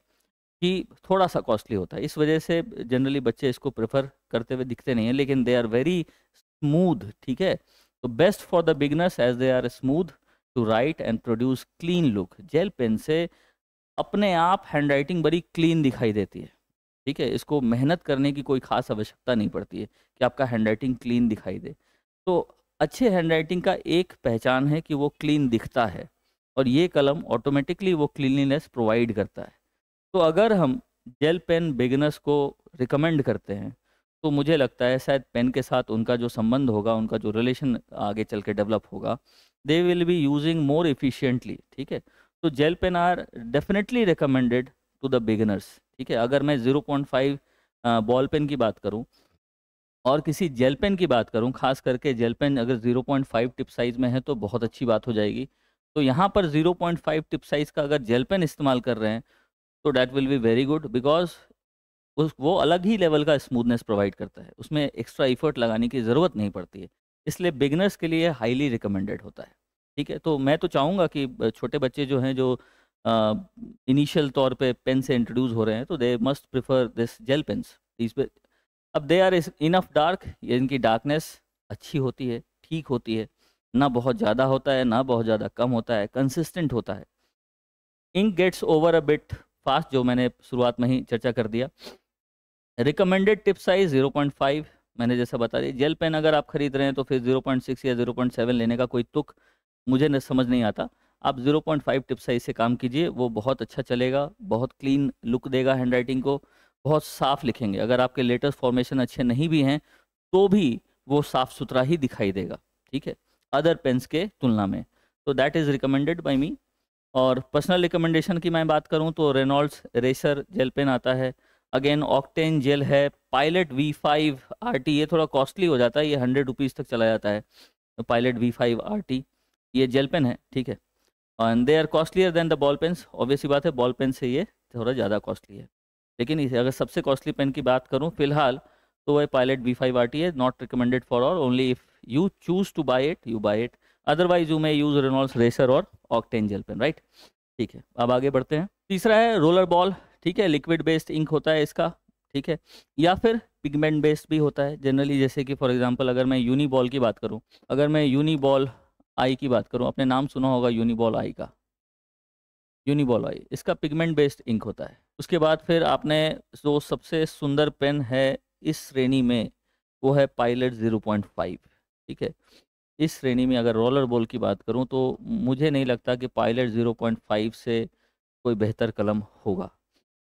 कि थोड़ा सा कॉस्टली होता है इस वजह से जनरली बच्चे इसको प्रेफर करते हुए दिखते नहीं हैं लेकिन दे आर वेरी स्मूद ठीक है तो best for the beginners as they are smooth to write and produce clean look gel pen से अपने आप हैंड राइटिंग बड़ी क्लीन दिखाई देती है ठीक है इसको मेहनत करने की कोई खास आवश्यकता नहीं पड़ती है कि आपका हैंड राइटिंग क्लीन दिखाई दे तो अच्छे हैंड राइटिंग का एक पहचान है कि वो क्लीन दिखता है और ये कलम ऑटोमेटिकली वो क्लीनलीनेस प्रोवाइड करता है तो अगर हम जेल पेन बिगनर्स को रिकमेंड करते हैं तो मुझे लगता है शायद पेन के साथ उनका जो संबंध होगा उनका जो रिलेशन आगे चल के डेवलप होगा they will be using more efficiently ठीक है तो gel pen are definitely recommended to the beginners ठीक है अगर मैं 0.5 बॉल पेन की बात करूं और किसी जेल पेन की बात करूं खास करके जेल पेन अगर 0.5 टिप साइज़ में है तो बहुत अच्छी बात हो जाएगी तो यहाँ पर 0.5 टिप साइज़ का अगर जेल पेन इस्तेमाल कर रहे हैं तो that will be very good because उस वो अलग ही लेवल का स्मूथनेस प्रोवाइड करता है उसमें एक्स्ट्रा इफर्ट लगाने की ज़रूरत नहीं पड़ती है इसलिए बिगनर्स के लिए हाईली रिकमेंडेड होता है ठीक है तो मैं तो चाहूँगा कि छोटे बच्चे जो हैं जो इनिशियल तौर पे पेन से इंट्रोड्यूस हो रहे हैं तो they must prefer this gel pens इस पे अब दे आर इनफ डार्क इनकी डार्कनेस अच्छी होती है ठीक होती है ना बहुत ज़्यादा होता है ना बहुत ज़्यादा कम होता है कंसिस्टेंट होता है ink gets over a bit fast जो मैंने शुरुआत में ही चर्चा कर दिया रिकमेंडेड टिप साइज 0.5 मैंने जैसा बता दिया जेल पेन अगर आप खरीद रहे हैं तो फिर 0.6 या 0.7 लेने का कोई तुक मुझे न समझ नहीं आता आप 0.5 टिप साइज से काम कीजिए वो बहुत अच्छा चलेगा बहुत क्लीन लुक देगा हैंडराइटिंग को बहुत साफ लिखेंगे अगर आपके लेटेस्ट फॉर्मेशन अच्छे नहीं भी हैं तो भी वो साफ सुथरा ही दिखाई देगा ठीक है अदर पेन्स के तुलना में तो that is recommended by me और पर्सनल रिकमेंडेशन की मैं बात करूँ तो रेनॉल्ड्स रेसर जेल पेन आता है अगेन ऑक्टेन जेल है pilot V five R T ये थोड़ा कॉस्टली हो जाता है ये हंड्रेड रुपीज़ तक चला जाता है तो pilot V five R T ये जेल पेन है ठीक है and they are costlier than the ball pens obviously बात है बॉल पेन से ये थोड़ा ज़्यादा कॉस्टली है लेकिन इसे अगर सबसे कॉस्टली पेन की बात करूँ फिलहाल तो वह pilot V five R T है नॉट रिकमेंडेड फॉर और only if you choose to buy it you buy it otherwise you may use Reynolds racer और ऑक्टेन जेल पेन राइट ठीक है अब आगे बढ़ते हैं तीसरा है रोलर बॉल ठीक है लिक्विड बेस्ड इंक होता है इसका ठीक है या फिर पिगमेंट बेस्ड भी होता है जनरली जैसे कि फॉर एग्जांपल अगर मैं यूनिबॉल की बात करूं अगर मैं यूनिबॉल आई की बात करूं अपने नाम सुना होगा यूनिबॉल आई का यूनिबॉल आई इसका पिगमेंट बेस्ड इंक होता है उसके बाद फिर आपने जो सबसे सुंदर पेन है इस श्रेणी में वो है पायलट ज़ीरो पॉइंट फाइव ठीक है इस श्रेणी में अगर रोलर बॉल की बात करूं तो मुझे नहीं लगता कि पायलट ज़ीरो पॉइंट फाइव से कोई बेहतर कलम होगा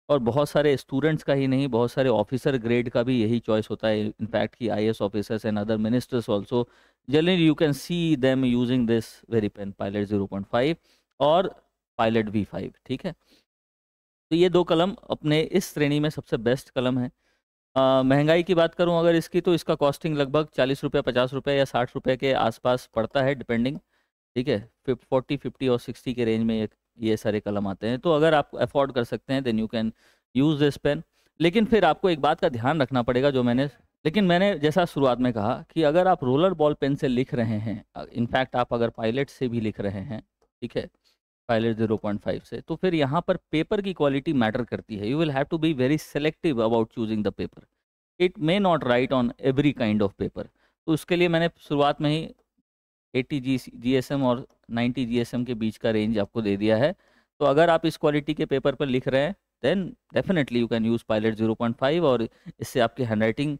और बहुत सारे स्टूडेंट्स का ही नहीं बहुत सारे ऑफिसर ग्रेड का भी यही चॉइस होता है इनफैक्ट कि I S officers and other ministers also generally you can see them using this very pen pilot zero point five और पायलट वी फाइव ठीक है तो ये दो कलम अपने इस श्रेणी में सबसे बेस्ट कलम है महंगाई की बात करूं अगर इसकी तो इसका कॉस्टिंग लगभग चालीस रुपये पचास रुपये या साठ रुपये के आसपास पड़ता है डिपेंडिंग ठीक है फोर्टी फिफ्टी और सिक्सटी के रेंज में ये ये सारे कलम आते हैं तो अगर आप अफोर्ड कर सकते हैं then you can use this pen लेकिन फिर आपको एक बात का ध्यान रखना पड़ेगा जो मैंने लेकिन मैंने जैसा शुरुआत में कहा कि अगर आप रोलर बॉल पेन से लिख रहे हैं इनफैक्ट आप अगर पायलट से भी लिख रहे हैं ठीक है पायलट जीरो पॉइंट फाइव से तो फिर यहाँ पर पेपर की क्वालिटी मैटर करती है you will have to be very selective about choosing the paper it may not write on every kind of paper तो उसके लिए मैंने शुरुआत में ही एट्टी जी एम और एस एम के बीच का रेंज आपको दे दिया है तो अगर आप इस क्वालिटी के पेपर पर लिख रहे हैं then definitely you can use pilot 0.5 और इससे आपकी हैंडराइटिंग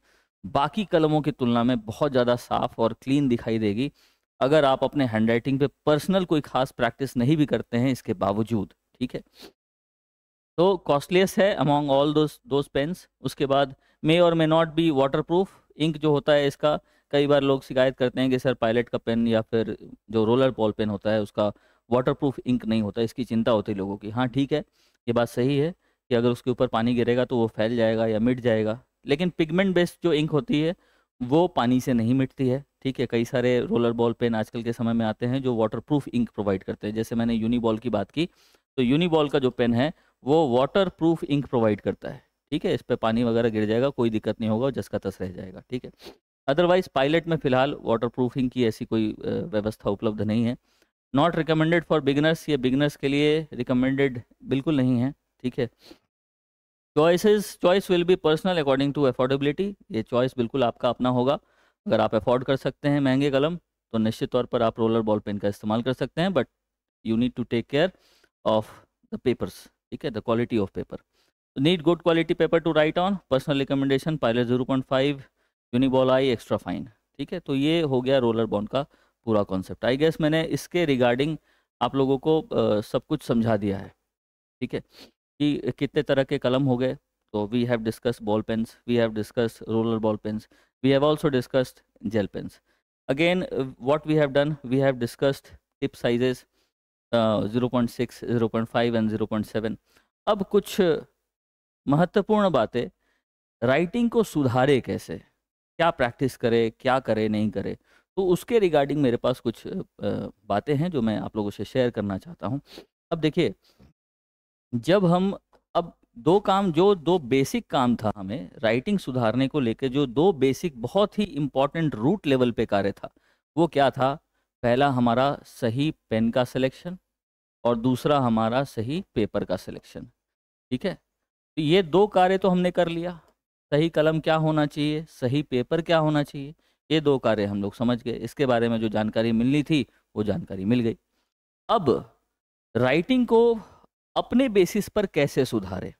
बाकी कलमों की तुलना में बहुत ज़्यादा साफ और क्लीन दिखाई देगी अगर आप अपने हैंडराइटिंग पे पर्सनल कोई खास प्रैक्टिस नहीं भी करते हैं इसके बावजूद ठीक है तो कॉस्टलीस है among all those those pens उसके बाद मे और may not be waterproof ink जो होता है इसका कई बार लोग शिकायत करते हैं कि सर पायलट का पेन या फिर जो रोलर बॉल पेन होता है उसका वाटर प्रूफ इंक नहीं होता इसकी चिंता होती है लोगों की हाँ ठीक है ये बात सही है कि अगर उसके ऊपर पानी गिरेगा तो वो फैल जाएगा या मिट जाएगा लेकिन पिगमेंट बेस्ड जो इंक होती है वो पानी से नहीं मिटती है ठीक है कई सारे रोलर बॉल पेन आजकल के समय में आते हैं जो वाटर प्रूफ इंक प्रोवाइड करते हैं जैसे मैंने यूनिबॉल की बात की तो यूनिबॉल का जो पेन है वो वाटर प्रूफ इंक प्रोवाइड करता है ठीक है इस पर पानी वगैरह गिर जाएगा कोई दिक्कत नहीं होगा जस का तस रह जाएगा ठीक है अदरवाइज पायलट में फिलहाल वाटर प्रूफिंग की ऐसी कोई व्यवस्था उपलब्ध नहीं है नॉट रिकमेंडेड फॉर बिगनर्स ये बिगनर्स के लिए रिकमेंडेड बिल्कुल नहीं है ठीक है choices choice will be personal according to affordability ये चॉइस बिल्कुल आपका अपना होगा अगर आप अफोर्ड कर सकते हैं महंगे कलम तो निश्चित तौर पर आप रोलर बॉल पेन का इस्तेमाल कर सकते हैं but you need to take care of the papers ठीक है the quality of paper need good quality paper to write on personal recommendation pilot zero point five uniball I extra fine ठीक है तो ये हो गया रोलर बॉन्ड का पूरा कॉन्सेप्ट आई गेस मैंने इसके रिगार्डिंग आप लोगों को आ, सब कुछ समझा दिया है ठीक है कि कितने तरह के कलम हो गए तो we have discuss ball pens we have discuss roller ball pens we have also discussed gel pens we have discussed tip sizes zero point six zero point five and zero point seven अब कुछ महत्वपूर्ण बातें writing को सुधारे कैसे क्या practice करे क्या करे नहीं करे तो उसके रिगार्डिंग मेरे पास कुछ बातें हैं जो मैं आप लोगों से शेयर करना चाहता हूँ अब देखिए जब हम अब दो काम जो दो बेसिक काम था हमें राइटिंग सुधारने को लेकर जो दो बेसिक बहुत ही इम्पॉर्टेंट रूट लेवल पे कार्य था वो क्या था पहला हमारा सही पेन का सिलेक्शन और दूसरा हमारा सही पेपर का सिलेक्शन ठीक है तो ये दो कार्य तो हमने कर लिया सही कलम क्या होना चाहिए सही पेपर क्या होना चाहिए ये दो कार्य हम लोग समझ गए इसके बारे में जो जानकारी मिलनी थी वो जानकारी मिल गई अब राइटिंग को अपने बेसिस पर कैसे सुधारें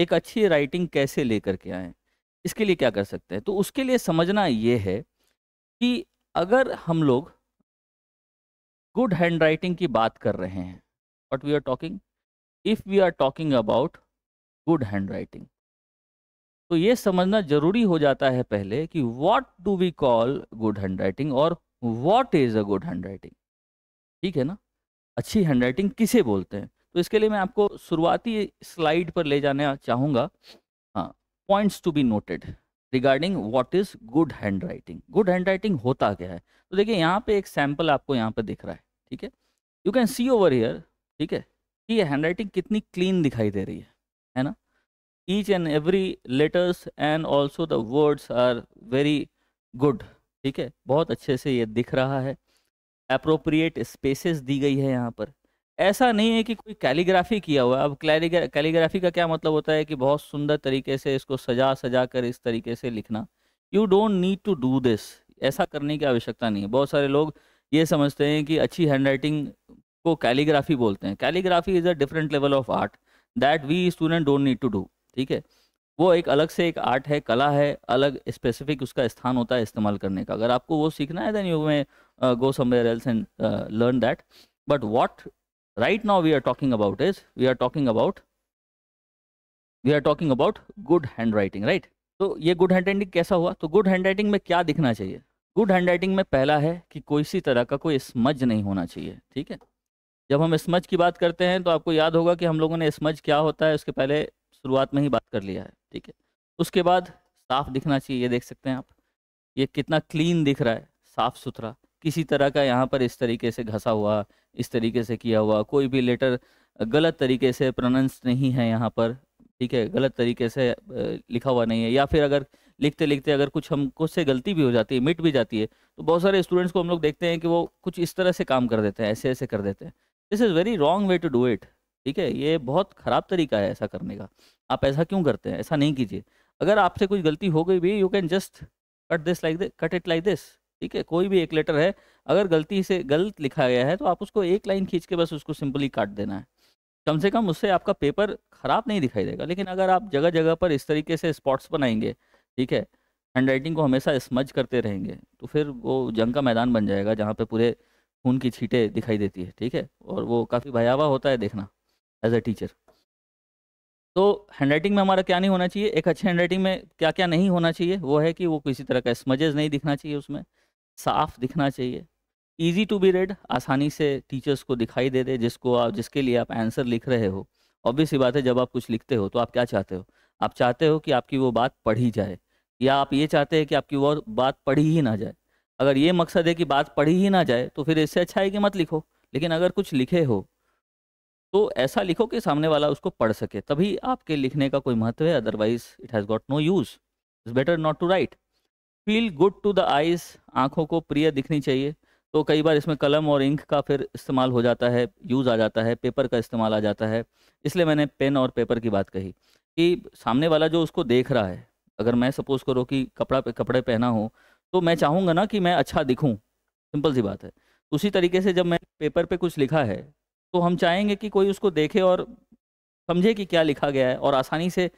एक अच्छी राइटिंग कैसे लेकर के आए इसके लिए क्या कर सकते हैं तो उसके लिए समझना ये है कि अगर हम लोग गुड हैंड राइटिंग की बात कर रहे हैं what we are talking if we are talking about good handwriting तो ये समझना जरूरी हो जाता है पहले कि what do we call good handwriting और what is a good handwriting ठीक है ना अच्छी हैंड राइटिंग किसे बोलते हैं तो इसके लिए मैं आपको शुरुआती स्लाइड पर ले जाना चाहूँगा हाँ points to be noted regarding what is good handwriting good handwriting होता क्या है तो देखिए यहाँ पे एक सैम्पल आपको यहाँ पे दिख रहा है ठीक है you can see over here ठीक है कि ये हैंड राइटिंग कितनी क्लीन दिखाई दे रही है है ना each and every letters and also the words are very good ठीक है बहुत अच्छे से ये दिख रहा है अप्रोप्रिएट स्पेसिस दी गई है यहाँ पर ऐसा नहीं है कि कोई कैलीग्राफी किया हुआ अब कैलीग्राफी का क्या मतलब होता है कि बहुत सुंदर तरीके से इसको सजा सजा कर इस तरीके से लिखना you don't need to do this ऐसा करने की आवश्यकता नहीं है बहुत सारे लोग ये समझते हैं कि अच्छी हैंड राइटिंग को कैलीग्राफी बोलते हैं calligraphy is a different level of art that we student don't need to do ठीक है वो एक अलग से एक आर्ट है कला है अलग स्पेसिफिक उसका स्थान होता है इस्तेमाल करने का अगर आपको वो सीखना है then you may go somewhere else and learn that but what right now we are talking about is we are talking about we are talking about good handwriting right तो ये गुड हैंड राइटिंग कैसा हुआ तो good hand writing में क्या दिखना चाहिए good hand writing में पहला है कि कोई सी तरह का कोई स्मज नहीं होना चाहिए ठीक है जब हम स्मज की बात करते हैं तो आपको याद होगा कि हम लोगों ने स्मज क्या होता है उसके पहले शुरुआत में ही बात कर लिया है ठीक है उसके बाद साफ दिखना चाहिए ये देख सकते हैं आप ये कितना क्लीन दिख रहा है साफ़ सुथरा किसी तरह का यहाँ पर इस तरीके से घसा हुआ इस तरीके से किया हुआ कोई भी लेटर गलत तरीके से प्रोनाउंस नहीं है यहाँ पर ठीक है गलत तरीके से लिखा हुआ नहीं है या फिर अगर लिखते लिखते अगर कुछ हमको से गलती भी हो जाती है मिट भी जाती है तो बहुत सारे स्टूडेंट्स को हम लोग देखते हैं कि वो कुछ इस तरह से काम कर देते हैं ऐसे ऐसे कर देते हैं this is very wrong way to do it ठीक है ये बहुत ख़राब तरीका है ऐसा करने का आप ऐसा क्यों करते हैं ऐसा नहीं कीजिए अगर आपसे कुछ गलती हो गई भी you can just cut this like cut it like this ठीक है कोई भी एक लेटर है अगर गलती से गलत लिखा गया है तो आप उसको एक लाइन खींच के बस उसको सिंपली काट देना है कम से कम उससे आपका पेपर ख़राब नहीं दिखाई देगा लेकिन अगर आप जगह जगह पर इस तरीके से स्पॉट्स बनाएंगे ठीक है हैंड राइटिंग को हमेशा स्मज करते रहेंगे तो फिर वो जंग का मैदान बन जाएगा जहाँ पे पूरे खून की छीटें दिखाई देती है ठीक है और वो काफ़ी भयावह होता है देखना एज ए टीचर तो हैंडराइटिंग में हमारा क्या नहीं होना चाहिए एक अच्छे हैंडराइटिंग में क्या क्या नहीं होना चाहिए वो है कि वो किसी तरह का स्मजेज नहीं दिखना चाहिए उसमें साफ दिखना चाहिए ईजी टू बी रेड आसानी से टीचर्स को दिखाई दे दे जिसको आप जिसके लिए आप आंसर लिख रहे हो ऑब्वियस ही बात है जब आप कुछ लिखते हो तो आप क्या चाहते हो आप चाहते हो कि आपकी वो बात पढ़ी जाए या आप ये चाहते हैं कि आपकी वो बात पढ़ी ही ना जाए अगर ये मकसद है कि बात पढ़ी ही ना जाए तो फिर इससे अच्छा है कि मत लिखो लेकिन अगर कुछ लिखे हो तो ऐसा लिखो कि सामने वाला उसको पढ़ सके तभी आपके लिखने का कोई महत्व है otherwise it has got no use it's better not to write feel good to the eyes आँखों को प्रिय दिखनी चाहिए तो कई बार इसमें कलम और इंक का फिर इस्तेमाल हो जाता है यूज़ आ जाता है पेपर का इस्तेमाल आ जाता है इसलिए मैंने पेन और पेपर की बात कही कि सामने वाला जो उसको देख रहा है अगर मैं सपोज़ करो कि कपड़ा पे कपड़े पहना हो तो मैं चाहूँगा ना कि मैं अच्छा दिखूँ सिंपल सी बात है उसी तरीके से जब मैं पेपर पे कुछ लिखा है तो हम चाहेंगे कि कोई उसको देखे और समझे कि क्या लिखा गया है और आसानी से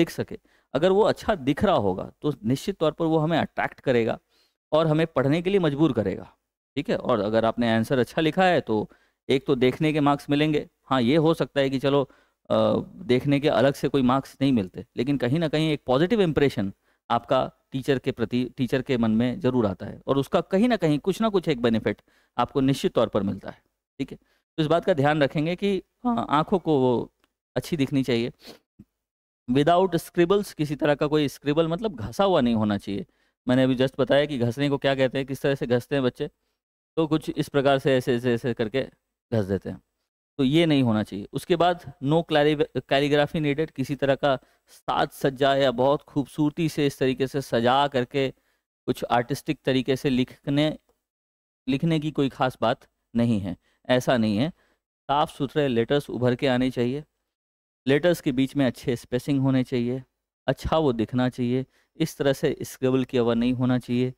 दिख सके अगर वो अच्छा दिख रहा होगा तो निश्चित तौर पर वो हमें अट्रैक्ट करेगा और हमें पढ़ने के लिए मजबूर करेगा ठीक है और अगर आपने आंसर अच्छा लिखा है तो एक तो देखने के मार्क्स मिलेंगे हाँ ये हो सकता है कि चलो आ, देखने के अलग से कोई मार्क्स नहीं मिलते लेकिन कहीं ना कहीं एक पॉजिटिव इम्प्रेशन आपका टीचर के प्रति टीचर के मन में जरूर आता है और उसका कहीं ना कहीं कुछ ना कुछ एक बेनिफिट आपको निश्चित तौर पर मिलता है ठीक है तो इस बात का ध्यान रखेंगे कि हाँ, आँखों को वो अच्छी दिखनी चाहिए विदाउट स्क्रिबल्स किसी तरह का कोई स्क्रिबल मतलब घसा हुआ नहीं होना चाहिए मैंने अभी जस्ट बताया कि घसने को क्या कहते हैं किस तरह से घसते हैं बच्चे तो कुछ इस प्रकार से ऐसे ऐसे ऐसे करके घस देते हैं तो ये नहीं होना चाहिए उसके बाद नो क्लैरि कैलीग्राफी नीडेड किसी तरह का साज सज्जा या बहुत खूबसूरती से इस तरीके से सजा करके कुछ आर्टिस्टिक तरीके से लिखने लिखने की कोई ख़ास बात नहीं है ऐसा नहीं है साफ़ सुथरे लेटर्स उभर के आने चाहिए लेटर्स के बीच में अच्छे स्पेसिंग होने चाहिए अच्छा वो दिखना चाहिए इस तरह से स्क्रबल किया अवर नहीं होना चाहिए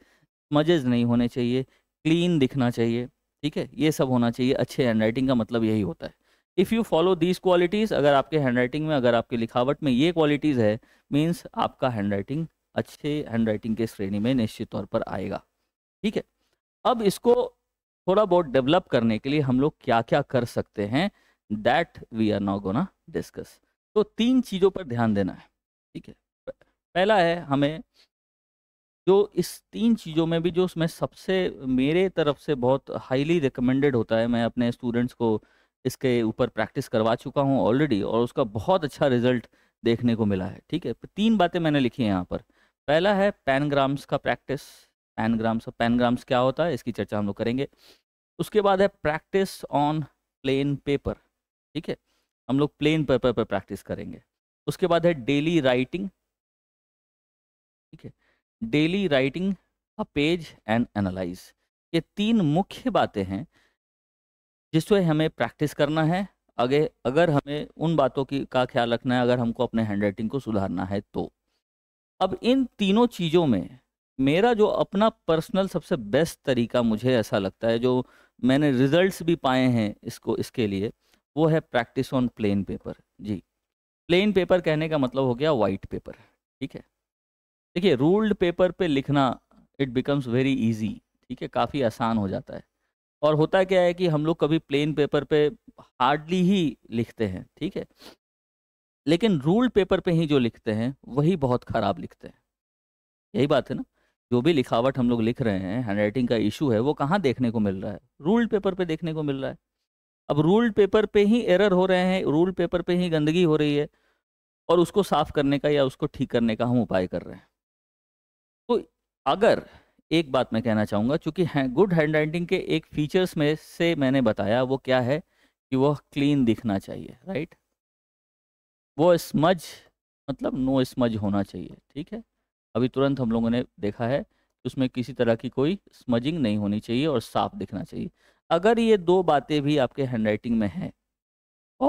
मजेज नहीं होने चाहिए क्लीन दिखना चाहिए ठीक है ये सब होना चाहिए अच्छे राइटिंग का मतलब यही होता है if you follow these qualities अगर आपके हैंडराइटिंग में अगर आपके लिखावट में ये क्वालिटीज़ है मीन्स आपका राइटिंग अच्छे राइटिंग के श्रेणी में निश्चित तौर पर आएगा ठीक है अब इसको थोड़ा बहुत डेवलप करने के लिए हम लोग क्या क्या कर सकते हैं that we are not gonna discuss तो तीन चीज़ों पर ध्यान देना है ठीक है पहला है हमें जो इस तीन चीज़ों में भी जो उसमें सबसे मेरे तरफ से बहुत हाईली रिकमेंडेड होता है मैं अपने स्टूडेंट्स को इसके ऊपर प्रैक्टिस करवा चुका हूँ ऑलरेडी और उसका बहुत अच्छा रिजल्ट देखने को मिला है ठीक है तीन बातें मैंने लिखी हैं यहाँ पर पहला है पैनग्राम्स का प्रैक्टिस पैनग्राम्स और पैनग्राम्स क्या होता है इसकी चर्चा हम लोग करेंगे उसके बाद है प्रैक्टिस ऑन प्लेन पेपर ठीक है हम लोग प्लेन पेपर पर प्रैक्टिस करेंगे उसके बाद है डेली राइटिंग ठीक है daily writing a page and analyse ये तीन मुख्य बातें हैं जिसमें हमें प्रैक्टिस करना है आगे अगर हमें उन बातों की का ख्याल रखना है अगर हमको अपने हैंड को सुधारना है तो अब इन तीनों चीज़ों में मेरा जो अपना पर्सनल सबसे बेस्ट तरीका मुझे ऐसा लगता है जो मैंने रिजल्ट्स भी पाए हैं इसको इसके लिए वो है प्रैक्टिस ऑन प्लेन पेपर जी प्लेन पेपर कहने का मतलब हो गया वाइट पेपर ठीक है देखिए रूल्ड पेपर पे लिखना इट बिकम्स वेरी इजी ठीक है काफ़ी आसान हो जाता है और होता क्या है कि हम लोग कभी प्लेन पेपर पे हार्डली ही लिखते हैं ठीक है लेकिन रूल्ड पेपर पे ही जो लिखते हैं वही बहुत ख़राब लिखते हैं यही बात है ना जो भी लिखावट हम लोग लिख रहे हैं हैंड राइटिंग का इशू है वो कहाँ देखने को मिल रहा है रूल्ड पेपर पे देखने को मिल रहा है अब रूल्ड पेपर पे ही एरर हो रहे हैं रूल्ड पेपर पे ही गंदगी हो रही है और उसको साफ करने का या उसको ठीक करने का हम उपाय कर रहे हैं तो अगर एक बात मैं कहना चाहूँगा चूँकि गुड हैंड राइटिंग के एक फीचर्स में से मैंने बताया वो क्या है कि वह क्लीन दिखना चाहिए राइट वो स्मज मतलब नो स्मज होना चाहिए ठीक है अभी तुरंत हम लोगों ने देखा है उसमें किसी तरह की कोई स्मजिंग नहीं होनी चाहिए और साफ दिखना चाहिए अगर ये दो बातें भी आपके हैंडराइटिंग में हैं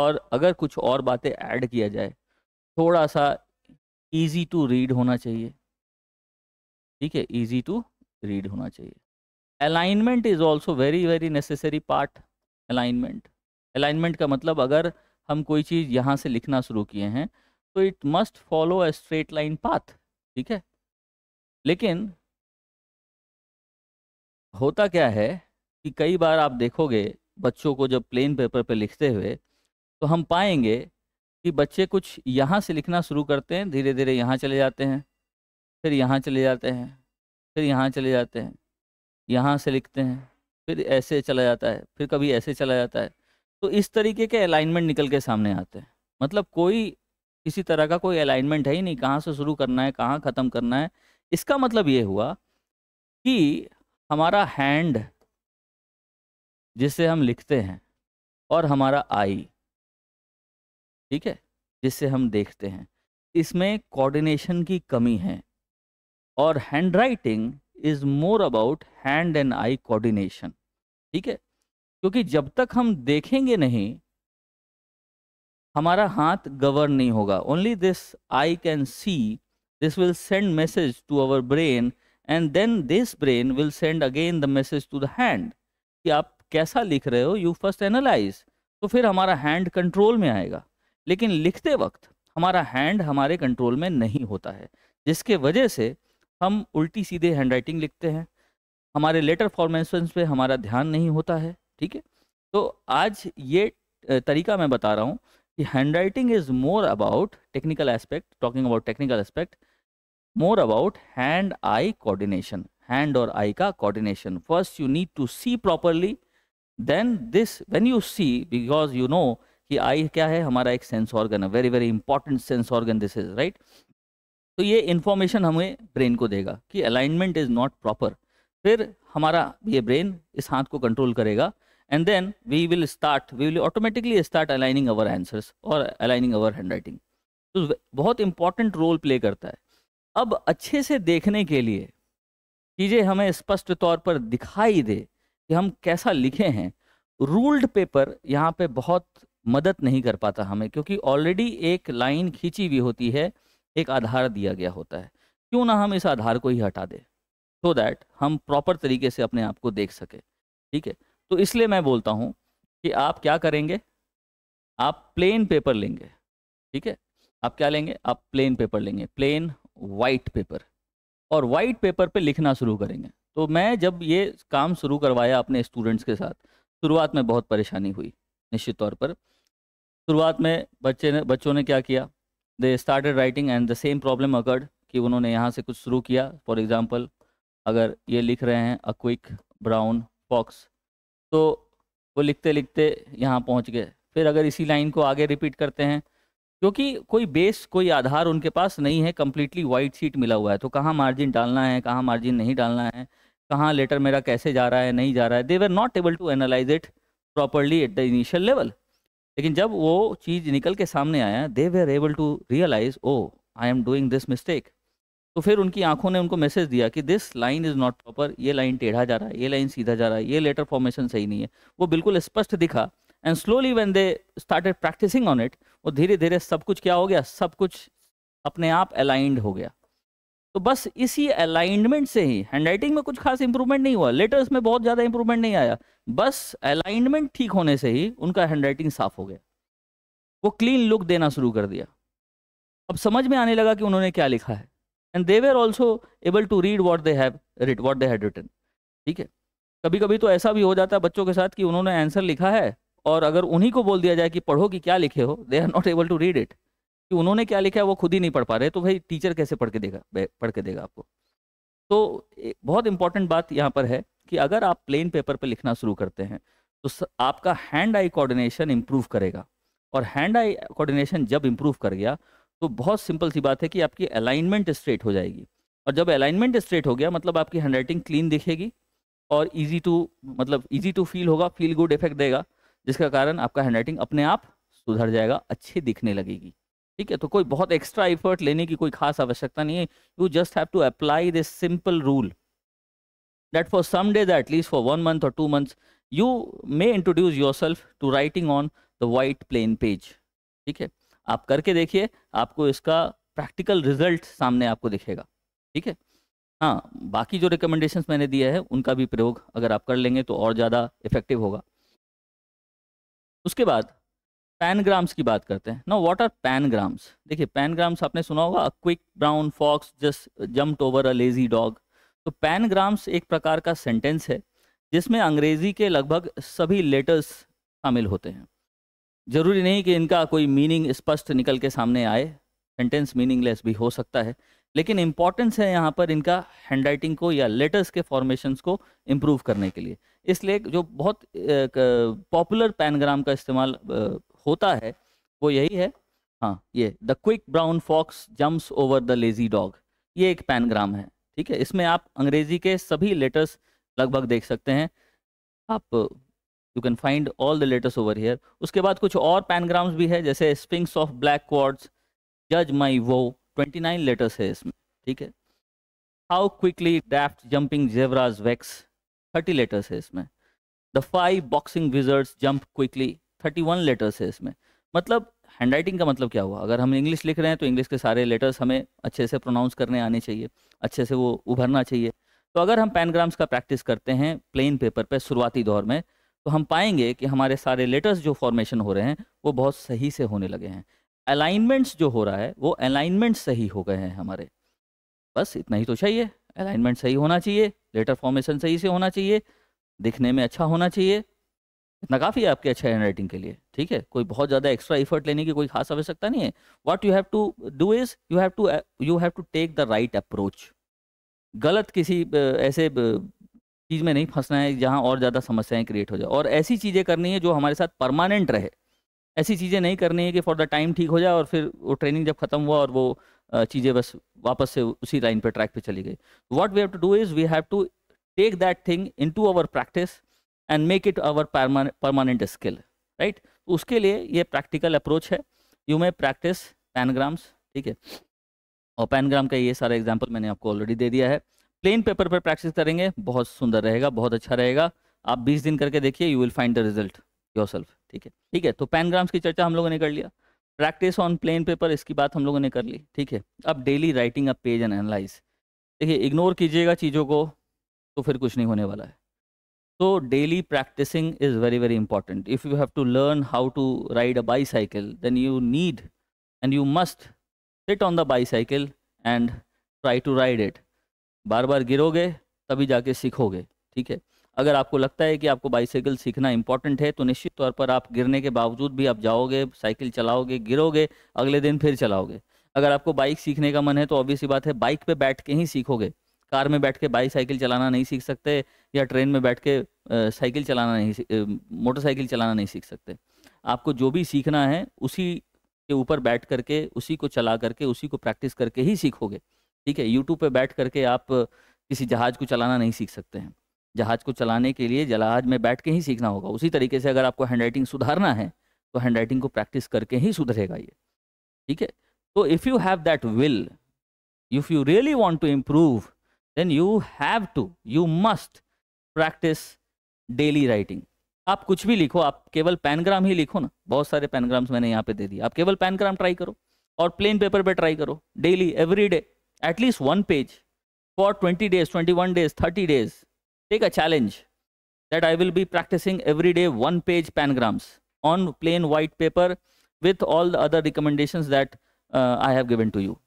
और अगर कुछ और बातें ऐड किया जाए थोड़ा सा ईजी टू रीड होना चाहिए ठीक है ईजी टू रीड होना चाहिए alignment is also very very necessary part alignment alignment का मतलब अगर हम कोई चीज़ यहाँ से लिखना शुरू किए हैं तो it must follow a straight line path ठीक है लेकिन होता क्या है कि कई बार आप देखोगे बच्चों को जब प्लेन पेपर पे लिखते हुए तो हम पाएंगे कि बच्चे कुछ यहाँ से लिखना शुरू करते हैं धीरे धीरे यहाँ चले जाते हैं फिर यहाँ चले जाते हैं फिर यहाँ चले जाते हैं यहाँ से लिखते हैं फिर ऐसे चला जाता है फिर कभी ऐसे चला जाता है तो इस तरीके के अलाइनमेंट निकल के सामने आते हैं मतलब कोई किसी तरह का कोई अलाइनमेंट है ही नहीं कहाँ से शुरू करना है कहाँ ख़त्म करना है इसका मतलब ये हुआ कि हमारा हैंड जिससे हम लिखते हैं और हमारा आई ठीक है जिससे हम देखते हैं इसमें कोऑर्डिनेशन की कमी है और handwriting is more about hand and eye coordination ठीक है क्योंकि जब तक हम देखेंगे नहीं हमारा हाथ गवर्न नहीं होगा only this I can see This will send message to our brain and then this brain will send again the message to the hand. कि आप कैसा लिख रहे हो यू फर्स्ट एनालाइज तो फिर हमारा हैंड कंट्रोल में आएगा लेकिन लिखते वक्त हमारा हैंड हमारे कंट्रोल में नहीं होता है जिसके वजह से हम उल्टी सीधे हैंड राइटिंग लिखते हैं हमारे लेटर फॉर्मेशन पे हमारा ध्यान नहीं होता है ठीक है तो आज ये तरीका मैं बता रहा हूँ कि handwriting is more about technical aspect talking about technical aspect more about hand eye coordination hand और आई का coordination first you need to see properly then this when you see because you know कि eye क्या है हमारा एक sense organ है very very important sense organ this is right तो ये इन्फॉर्मेशन हमें ब्रेन को देगा कि अलाइनमेंट इज नॉट प्रॉपर फिर हमारा ये ब्रेन इस हाथ को कंट्रोल करेगा and then we will start we will automatically start aligning our answers और अलाइनिंग अवर हैंड राइटिंग तो बहुत इंपॉर्टेंट रोल प्ले करता है अब अच्छे से देखने के लिए चीज़ें हमें स्पष्ट तौर पर दिखाई दे कि हम कैसा लिखे हैं रूल्ड पेपर यहाँ पे बहुत मदद नहीं कर पाता हमें क्योंकि ऑलरेडी एक लाइन खींची हुई होती है एक आधार दिया गया होता है क्यों ना हम इस आधार को ही हटा दें सो so दैट हम प्रॉपर तरीके से अपने आप को देख सके ठीक है तो इसलिए मैं बोलता हूँ कि आप क्या करेंगे आप प्लेन पेपर लेंगे ठीक है आप क्या लेंगे आप प्लेन पेपर लेंगे प्लेन वाइट पेपर और वाइट पेपर पे लिखना शुरू करेंगे तो मैं जब ये काम शुरू करवाया अपने स्टूडेंट्स के साथ शुरुआत में बहुत परेशानी हुई निश्चित तौर पर शुरुआत में बच्चे ने बच्चों ने क्या किया they started writing and the same problem occurred कि उन्होंने यहाँ से कुछ शुरू किया फॉर एग्ज़ाम्पल अगर ये लिख रहे हैं अ क्विक ब्राउन फॉक्स तो वो लिखते लिखते यहाँ पहुँच गए फिर अगर इसी लाइन को आगे रिपीट करते हैं क्योंकि कोई बेस कोई आधार उनके पास नहीं है कम्प्लीटली वाइट सीट मिला हुआ है तो कहाँ मार्जिन डालना है कहाँ मार्जिन नहीं डालना है कहाँ लेटर मेरा कैसे जा रहा है नहीं जा रहा है they were not able to analyse it properly at the initial level लेकिन जब वो चीज़ निकल के सामने आया they were able to realise oh I am doing this mistake तो फिर उनकी आंखों ने उनको मैसेज दिया कि this line is not proper ये लाइन टेढ़ा जा रहा है ये लाइन सीधा जा रहा है ये लेटर फॉर्मेशन सही नहीं है वो बिल्कुल स्पष्ट दिखा and slowly when they started practising on it वो धीरे धीरे सब कुछ क्या हो गया सब कुछ अपने आप अलाइंड हो गया तो बस इसी अलाइनमेंट से ही हैंडराइटिंग में कुछ खास इंप्रूवमेंट नहीं हुआ लेटर्स में बहुत ज़्यादा इंप्रूवमेंट नहीं आया बस अलाइनमेंट ठीक होने से ही उनका हैंडराइटिंग साफ हो गया वो क्लीन लुक देना शुरू कर दिया अब समझ में आने लगा कि उन्होंने क्या लिखा है and they were also able to read what they have writ what they had written ठीक है कभी कभी तो ऐसा भी हो जाता है बच्चों के साथ कि उन्होंने आंसर लिखा है और अगर उन्हीं को बोल दिया जाए कि पढ़ो कि क्या लिखे हो they are not able to read it कि उन्होंने क्या लिखा है वो खुद ही नहीं पढ़ पा रहे तो भाई टीचर कैसे पढ़ के देगा पढ़ के देगा आपको तो बहुत इंपॉर्टेंट बात यहाँ पर है कि अगर आप प्लेन पेपर पर लिखना शुरू करते हैं तो आपका हैंड आई कोऑर्डिनेशन इम्प्रूव करेगा और हैंड आई कोऑर्डिनेशन जब इम्प्रूव कर गया तो बहुत सिंपल सी बात है कि आपकी अलाइनमेंट स्ट्रेट हो जाएगी और जब अलाइनमेंट स्ट्रेट हो गया मतलब आपकी हैंड राइटिंग क्लीन दिखेगी और ईजी टू मतलब ईजी टू फील होगा फील गुड इफेक्ट देगा जिसका कारण आपका हैंडराइटिंग अपने आप सुधर जाएगा अच्छी दिखने लगेगी ठीक है तो कोई बहुत एक्स्ट्रा एफर्ट लेने की कोई खास आवश्यकता नहीं है you just have to apply this simple rule that for some days at least for one month और two months you may introduce yourself to writing on the white plain page ठीक है आप करके देखिए आपको इसका प्रैक्टिकल रिजल्ट सामने आपको दिखेगा ठीक है हाँ बाकी जो रिकमेंडेशंस मैंने दिया है उनका भी प्रयोग अगर आप कर लेंगे तो और ज़्यादा इफेक्टिव होगा उसके बाद पैनग्राम्स की बात करते हैं ना व्हाट आर पैनग्राम्स देखिए पैनग्राम्स आपने सुना होगा quick brown fox just jumped over a lazy dog तो पैनग्राम्स एक प्रकार का सेंटेंस है जिसमें अंग्रेजी के लगभग सभी लेटर्स शामिल होते हैं जरूरी नहीं कि इनका कोई मीनिंग स्पष्ट निकल के सामने आए सेंटेंस मीनिंगलेस भी हो सकता है लेकिन इंपॉर्टेंस है यहाँ पर इनका हैंडराइटिंग को या लेटर्स के फॉर्मेशन को इम्प्रूव करने के लिए इसलिए जो बहुत पॉपुलर पैनग्राम का इस्तेमाल होता है वो यही है हाँ ये the quick brown fox jumps over the lazy dog ये एक पैनग्राम है ठीक है इसमें आप अंग्रेजी के सभी लेटर्स लगभग देख सकते हैं आप you can find all the letters over here उसके बाद कुछ और पैनग्राम्स भी है जैसे स्पिंग्स ऑफ ब्लैक क्वार्ड्स जज माई वो ट्वेंटी नाइन लेटर्स है इसमें ठीक है how quickly daft jumping zebras vex thirty letters है इसमें the five boxing wizards jump quickly thirty one letters है इसमें मतलब हैंड राइटिंग का मतलब क्या हुआ अगर हम इंग्लिश लिख रहे हैं तो इंग्लिश के सारे लेटर्स हमें अच्छे से प्रोनाउंस करने आने चाहिए अच्छे से वो उभरना चाहिए तो अगर हम पैनग्राम्स का प्रैक्टिस करते हैं प्लेन पेपर पे शुरुआती दौर में तो हम पाएंगे कि हमारे सारे लेटर्स जो फॉर्मेशन हो रहे हैं वो बहुत सही से होने लगे हैं अलाइनमेंट्स जो हो रहा है वो अलाइनमेंट्स सही हो गए हैं हमारे बस इतना ही तो चाहिए अलाइनमेंट सही होना चाहिए लेटर फॉर्मेशन सही से होना चाहिए दिखने में अच्छा होना चाहिए इतना काफ़ी है आपके अच्छे हैंड राइटिंग के लिए ठीक है कोई बहुत ज़्यादा एक्स्ट्रा एफर्ट लेने की कोई खास आवश्यकता नहीं है what you have to do is you have to you have to take the right approach गलत किसी ऐसे चीज़ में नहीं फंसना है जहाँ और ज़्यादा समस्याएं क्रिएट हो जाए और ऐसी चीज़ें करनी है जो हमारे साथ परमानेंट रहे ऐसी चीज़ें नहीं करनी है कि फॉर द टाइम ठीक हो जाए और फिर वो ट्रेनिंग जब खत्म हुआ और वो चीज़ें बस वापस से उसी लाइन पर ट्रैक पे चली गई what we have to do is we have to take that thing into our practice and make it our permanent skill right उसके लिए ये प्रैक्टिकल अप्रोच है यू मे प्रैक्टिस पैनग्राम्स ठीक है और पैनग्राम का ये सारा एग्जाम्पल मैंने आपको ऑलरेडी दे दिया है प्लेन पेपर पर प्रैक्टिस करेंगे बहुत सुंदर रहेगा बहुत अच्छा रहेगा आप 20 दिन करके देखिए you will find the result yourself ठीक है ठीक है तो पैनग्राम्स की चर्चा हम लोगों ने कर लिया प्रैक्टिस ऑन प्लेन पेपर इसकी बात हम लोगों ने कर ली ठीक है अब daily writing a page and analyse देखिए इग्नोर कीजिएगा चीज़ों को तो फिर कुछ नहीं होने वाला है तो daily practising is very very important if you have to learn how to ride a bicycle then you need and you must sit on the bicycle and try to ride it बार बार गिरोगे तभी जाके सीखोगे ठीक है अगर आपको लगता है कि आपको बाईसाइकिल सीखना इंपॉर्टेंट है तो निश्चित तौर पर आप गिरने के बावजूद भी आप जाओगे साइकिल चलाओगे गिरोगे अगले दिन फिर चलाओगे अगर आपको बाइक सीखने का मन है तो ऑब्वियस बात है बाइक पर बैठ के ही सीखोगे कार में बैठ के बाइक साइकिल चलाना नहीं सीख सकते या ट्रेन में बैठ के साइकिल चलाना नहीं मोटरसाइकिल चलाना नहीं सीख सकते आपको जो भी सीखना है उसी के ऊपर बैठ करके उसी को चला करके उसी को प्रैक्टिस करके ही सीखोगे ठीक है यूट्यूब पे बैठ करके आप किसी जहाज को चलाना नहीं सीख सकते हैं जहाज को चलाने के लिए जहाज में बैठ के ही सीखना होगा उसी तरीके से अगर आपको हैंडराइटिंग सुधारना है तो हैंडराइटिंग को प्रैक्टिस करके ही सुधरेगा ये ठीक है तो if you have that will if you really want to improve then you have to you must practise daily writing आप कुछ भी लिखो आप केवल पैनग्राम ही लिखो ना बहुत सारे पैनग्राम्स मैंने यहाँ पे दे दिए आप केवल पैनग्राम ट्राई करो और प्लेन पेपर पे ट्राई करो daily every day at least one page for twenty days twenty one days thirty days take a challenge that I will be practicing every day one page pangrams on plain white paper with all the other recommendations that uh, I have given to you.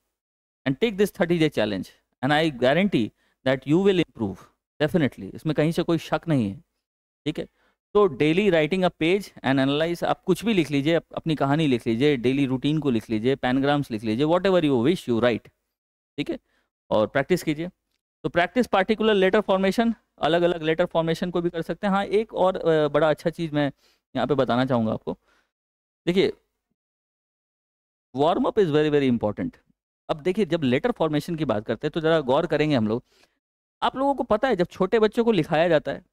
And take this 30 day challenge. And I guarantee that you will improve. Definitely. isme kahin se koi shak nahi hai theek hai तो daily writing a page and analyse आप कुछ भी लिख लीजिए अपनी कहानी लिख लीजिए डेली रूटीन को लिख लीजिए पैनग्राम्स लिख लीजिए whatever you wish you write ठीक है और प्रैक्टिस कीजिए तो प्रैक्टिस पार्टिकुलर लेटर फॉर्मेशन अलग अलग लेटर फॉर्मेशन को भी कर सकते हैं हाँ एक और बड़ा अच्छा चीज़ मैं यहाँ पे बताना चाहूँगा आपको देखिए warm up is very very important अब देखिए जब लेटर फॉर्मेशन की बात करते हैं तो ज़रा गौर करेंगे हम लोग आप लोगों को पता है जब छोटे बच्चों को लिखाया जाता है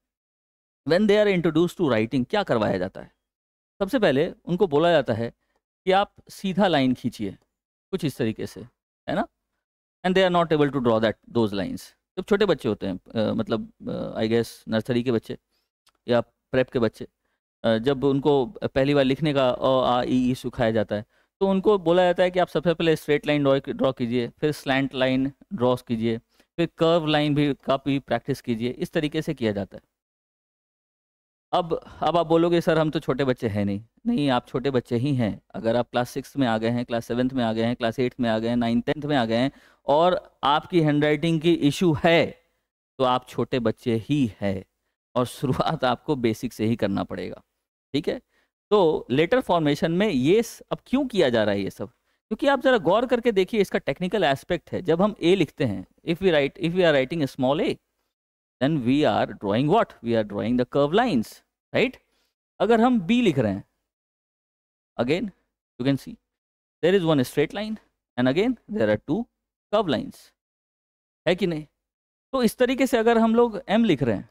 when they are introduce to writing क्या करवाया जाता है सबसे पहले उनको बोला जाता है कि आप सीधा लाइन खींचिए कुछ इस तरीके से है ना and they are not able to draw that those lines जब मतलब छोटे बच्चे होते हैं आ, मतलब आई गेस नर्सरी के बच्चे या प्रेप के बच्चे आ, जब उनको पहली बार लिखने का अ आ ई ई सिखाया जाता है तो उनको बोला जाता है कि आप सबसे पहले स्ट्रेट लाइन ड्रॉ कीजिए फिर स्लैंट लाइन ड्रॉ कीजिए फिर कर्व लाइन भी काफी प्रैक्टिस कीजिए इस तरीके से किया जाता है अब अब आप बोलोगे सर हम तो छोटे बच्चे हैं नहीं नहीं आप छोटे बच्चे ही हैं अगर आप क्लास सिक्स में आ गए हैं क्लास सेवन्थ में आ गए हैं क्लास एट्थ में आ गए हैं नाइन टेंथ में आ गए हैं और आपकी हैंडराइटिंग की इशू है तो आप छोटे बच्चे ही है और शुरुआत आपको बेसिक से ही करना पड़ेगा ठीक है तो लेटर फॉर्मेशन में ये अब क्यों किया जा रहा है ये सब क्योंकि आप ज़रा गौर करके देखिए इसका टेक्निकल एस्पेक्ट है जब हम ए लिखते हैं if we write if we are writing a small A then we are drawing what we are drawing the curve lines right अगर हम बी लिख रहे हैं again you can see there is one straight line and again there are two curve lines है कि नहीं तो इस तरीके से अगर हम लोग एम लिख रहे हैं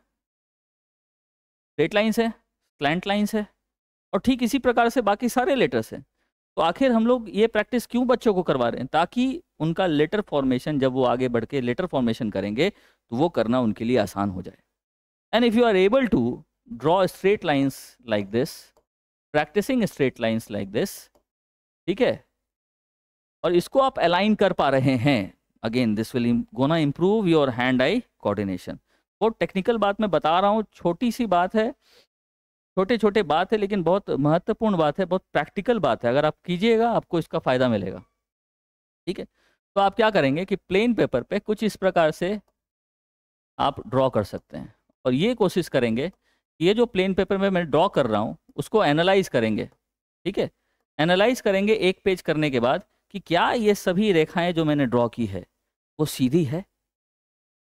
स्ट्रेट लाइन्स है स्लैंट लाइन्स है और ठीक इसी प्रकार से बाकी सारे लेटर्स हैं तो आखिर हम लोग ये प्रैक्टिस क्यों बच्चों को करवा रहे हैं ताकि उनका लेटर फॉर्मेशन जब वो आगे बढ़ के लेटर फॉर्मेशन करेंगे तो वो करना उनके लिए आसान हो जाए and if you are able to draw straight lines like this practising straight lines like this ठीक है और इसको आप अलाइन कर पा रहे हैं again this will gonna improve your hand eye coordination बहुत टेक्निकल बात मैं बता रहा हूँ छोटी सी बात है छोटे छोटे बात है लेकिन बहुत महत्वपूर्ण बात है बहुत प्रैक्टिकल बात है अगर आप कीजिएगा आपको इसका फ़ायदा मिलेगा ठीक है तो आप क्या करेंगे कि प्लेन पेपर पे कुछ इस प्रकार से आप ड्रॉ कर सकते हैं और ये कोशिश करेंगे कि ये जो प्लेन पेपर में मैं ड्रॉ कर रहा हूँ उसको एनालाइज करेंगे ठीक है एनालाइज करेंगे एक पेज करने के बाद कि क्या ये सभी रेखाएं जो मैंने ड्रॉ की है वो सीधी है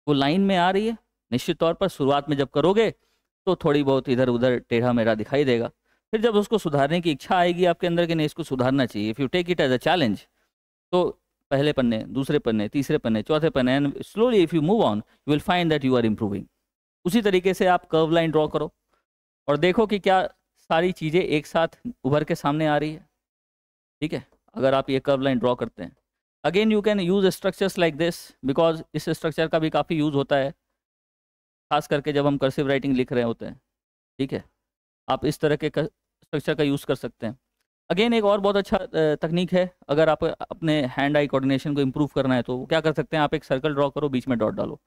वो लाइन में आ रही है निश्चित तौर पर शुरुआत में जब करोगे तो थोड़ी बहुत इधर उधर टेढ़ा मेढ़ा दिखाई देगा फिर जब उसको सुधारने की इच्छा आएगी आपके अंदर कि नहीं इसको सुधारना चाहिए if you take it as a challenge तो पहले पन्ने दूसरे पन्ने तीसरे पन्ने चौथे पन्ने and slowly if you move on you will find that you are improving उसी तरीके से आप कर्व लाइन ड्रॉ करो और देखो कि क्या सारी चीज़ें एक साथ उभर के सामने आ रही है ठीक है अगर आप ये कर्व लाइन ड्रॉ करते हैं again you can use structures like this because इस स्ट्रक्चर का भी काफ़ी यूज़ होता है खास करके जब हम कर्सिव राइटिंग लिख रहे होते हैं ठीक है आप इस तरह के स्ट्रक्चर का यूज़ कर सकते हैं अगेन एक और बहुत अच्छा तकनीक है अगर आप अपने हैंड आई कोऑर्डिनेशन को इम्प्रूव करना है तो क्या कर सकते हैं आप एक सर्कल ड्रॉ करो बीच में डॉट डालो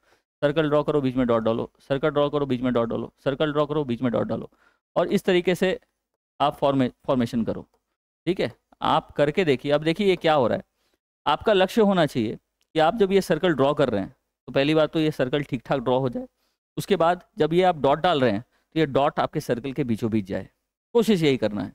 सर्कल ड्रॉ करो बीच में डॉट डालो सर्कल ड्रॉ करो बीच में डॉट डालो सर्कल ड्रॉ करो बीच में डॉट डालो और इस तरीके से आप फॉर्मे फॉर्मेशन करो ठीक है आप करके देखिए अब देखिए ये क्या हो रहा है आपका लक्ष्य होना चाहिए कि आप जब ये सर्कल ड्रॉ कर रहे हैं तो पहली बात तो ये सर्कल ठीक ठाक ड्रॉ हो जाए उसके बाद जब ये आप डॉट डाल रहे हैं तो ये डॉट आपके सर्कल के बीचों बीच जाए कोशिश यही करना है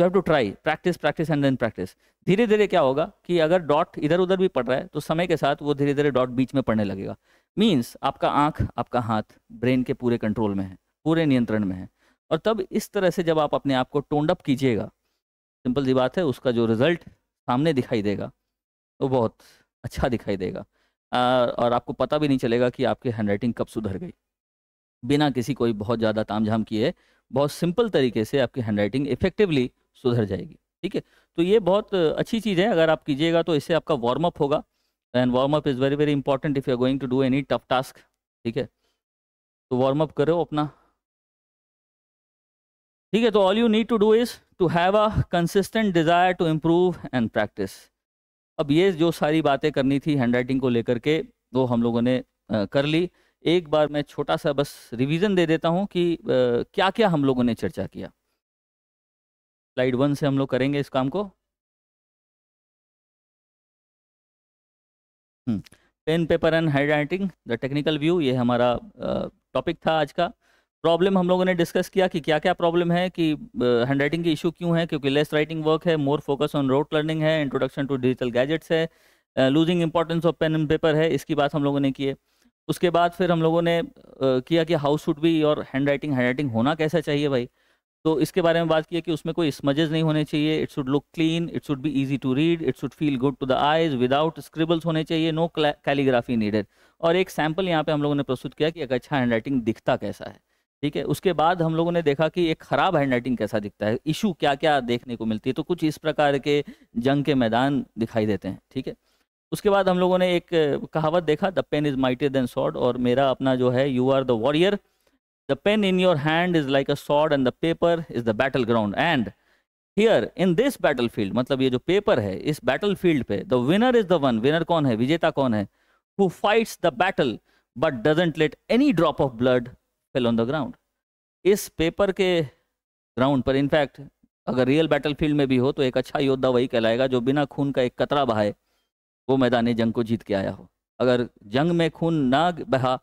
you have to try practise practise and then practise धीरे धीरे क्या होगा कि अगर डॉट इधर उधर भी पड़ रहा है तो समय के साथ वो धीरे धीरे डॉट बीच में पड़ने लगेगा मीन्स आपका आँख आपका हाथ ब्रेन के पूरे कंट्रोल में है पूरे नियंत्रण में है और तब इस तरह से जब आप अपने आप को टोंडअप कीजिएगा सिंपल सी बात है उसका जो रिज़ल्ट सामने दिखाई देगा वो बहुत अच्छा दिखाई देगा आ, और आपको पता भी नहीं चलेगा कि आपकी हैंडराइटिंग कब सुधर गई बिना किसी कोई बहुत ज़्यादा तामझाम किए बहुत सिंपल तरीके से आपकी हैंडराइटिंग इफेक्टिवली सुधर जाएगी ठीक है तो ये बहुत अच्छी चीज़ है अगर आप कीजिएगा तो इससे आपका वार्म अप होगा and warm up is very very important if you are going to do any tough task ठीक है तो वार्म अप करो अपना ठीक है तो all you need to do is to have a consistent desire to improve and practise अब ये जो सारी बातें करनी थी हैंड राइटिंग को लेकर के वो हम लोगों ने आ, कर ली एक बार मैं छोटा सा बस रिवीजन दे देता हूँ कि आ, क्या क्या हम लोगों ने चर्चा किया स्लाइड वन से हम लोग करेंगे इस काम को pen paper and hand handwriting the technical view ये हमारा टॉपिक था आज का प्रॉब्लम हम लोगों ने डिस्कस किया कि क्या क्या प्रॉब्लम है कि हैंड राइटिंग के इशू क्यों है क्योंकि लेस राइटिंग वर्क है more focus on rote learning है इंट्रोडक्शन टू डिजिटल गैजेट्स है losing importance of pen and paper है इसकी बात हम लोगों ने किए उसके बाद फिर हम लोगों ने किया कि हाउ शुड बी और हैंड राइटिंग हैंड राइटिंग होना कैसा चाहिए भाई तो इसके बारे में बात की है कि उसमें कोई स्मजेज नहीं होने चाहिए it should look clean it should be easy to read it should feel good to the eyes without scribbles होने चाहिए नो कैलीग्राफी नीडेड और एक सैम्पल यहाँ पे हम लोगों ने प्रस्तुत किया कि एक अच्छा हैंड दिखता कैसा है ठीक है उसके बाद हम लोगों ने देखा कि एक ख़राब हैंड राइटिंग कैसा दिखता है इशू क्या क्या देखने को मिलती है तो कुछ इस प्रकार के जंग के मैदान दिखाई देते हैं ठीक है उसके बाद हम लोगों ने एक कहावत देखा the pen is mightier than sword और मेरा अपना जो है you are the warrior the pen in your hand is like a sword and the paper is the battle ground and here in this battlefield मतलब ये जो paper है इस बैटल फील्ड पे the winner is the one winner कौन है विजेता कौन है who fights the battle but doesn't let any drop of blood fell on the ground इस पेपर के ग्राउंड पर इनफैक्ट अगर रियल बैटलफील्ड में भी हो तो एक अच्छा योद्धा वही कहलाएगा जो बिना खून का एक कतरा बहाए वो मैदानी जंग को जीत के आया हो अगर जंग में खून ना बहा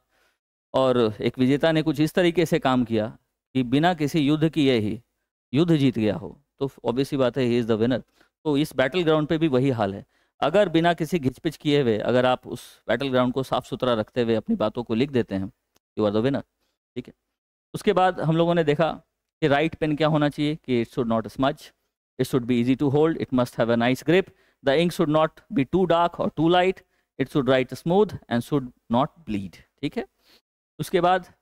और एक विजेता ने कुछ इस तरीके से काम किया कि बिना किसी युद्ध किए ही युद्ध जीत गया हो तो ऑब्वियसली बात है ही इज़ द विनर तो इस बैटल ग्राउंड पे भी वही हाल है अगर बिना किसी घिचपिच किए हुए अगर आप उस बैटल ग्राउंड को साफ सुथरा रखते हुए अपनी बातों को लिख देते हैं यू आर द विनर ठीक है उसके बाद हम लोगों ने देखा कि राइट पेन क्या होना चाहिए कि it should not smudge it should be easy to hold it must have a nice grip the ink should not be too dark और too light it should write smooth and should not bleed ठीक है उसके बाद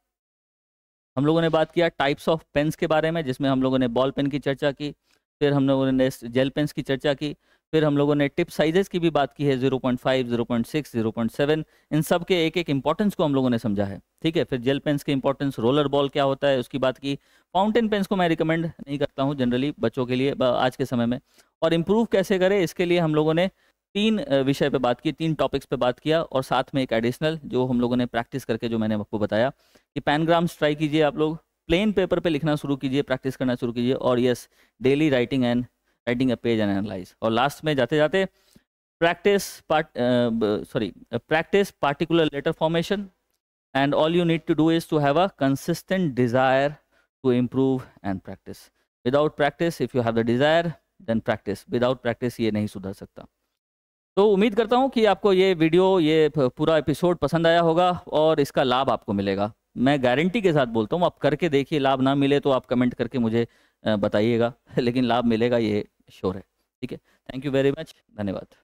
हम लोगों ने बात किया टाइप्स ऑफ पेन्स के बारे में जिसमें हम लोगों ने बॉल पेन की चर्चा की फिर हम लोगों ने जेल पेन्स की चर्चा की फिर हम लोगों ने टिप साइजेस की भी बात की है 0.5, 0.6, 0.7 इन सब के एक एक इंपॉर्टेंस को हम लोगों ने समझा है ठीक है फिर जेल पेन्स की इंपॉर्टेंस रोलर बॉल क्या होता है उसकी बात की फाउंटेन पेंस को मैं रिकमेंड नहीं करता हूँ जनरली बच्चों के लिए आज के समय में और इम्प्रूव कैसे करें इसके लिए हम लोगों ने तीन विषय पर बात की तीन टॉपिक्स पर बात किया और साथ में एक एडिशनल जो हम लोगों ने प्रैक्टिस करके जो मैंने आपको बताया कि पैनग्राम्स ट्राई कीजिए आप लोग प्लेन पेपर पे लिखना शुरू कीजिए प्रैक्टिस करना शुरू कीजिए और yes daily writing and writing a page and analyse और लास्ट में जाते जाते practice part sorry practice particular letter formation and all you need to do is to have a consistent desire to improve and practise without practice if you have the desire then practice without practice ये नहीं सुधर सकता तो उम्मीद करता हूँ कि आपको ये वीडियो ये पूरा एपिसोड पसंद आया होगा और इसका लाभ आपको मिलेगा मैं गारंटी के साथ बोलता हूँ आप करके देखिए लाभ ना मिले तो आप कमेंट करके मुझे बताइएगा लेकिन लाभ मिलेगा ये श्योर है ठीक है थैंक यू वेरी मच धन्यवाद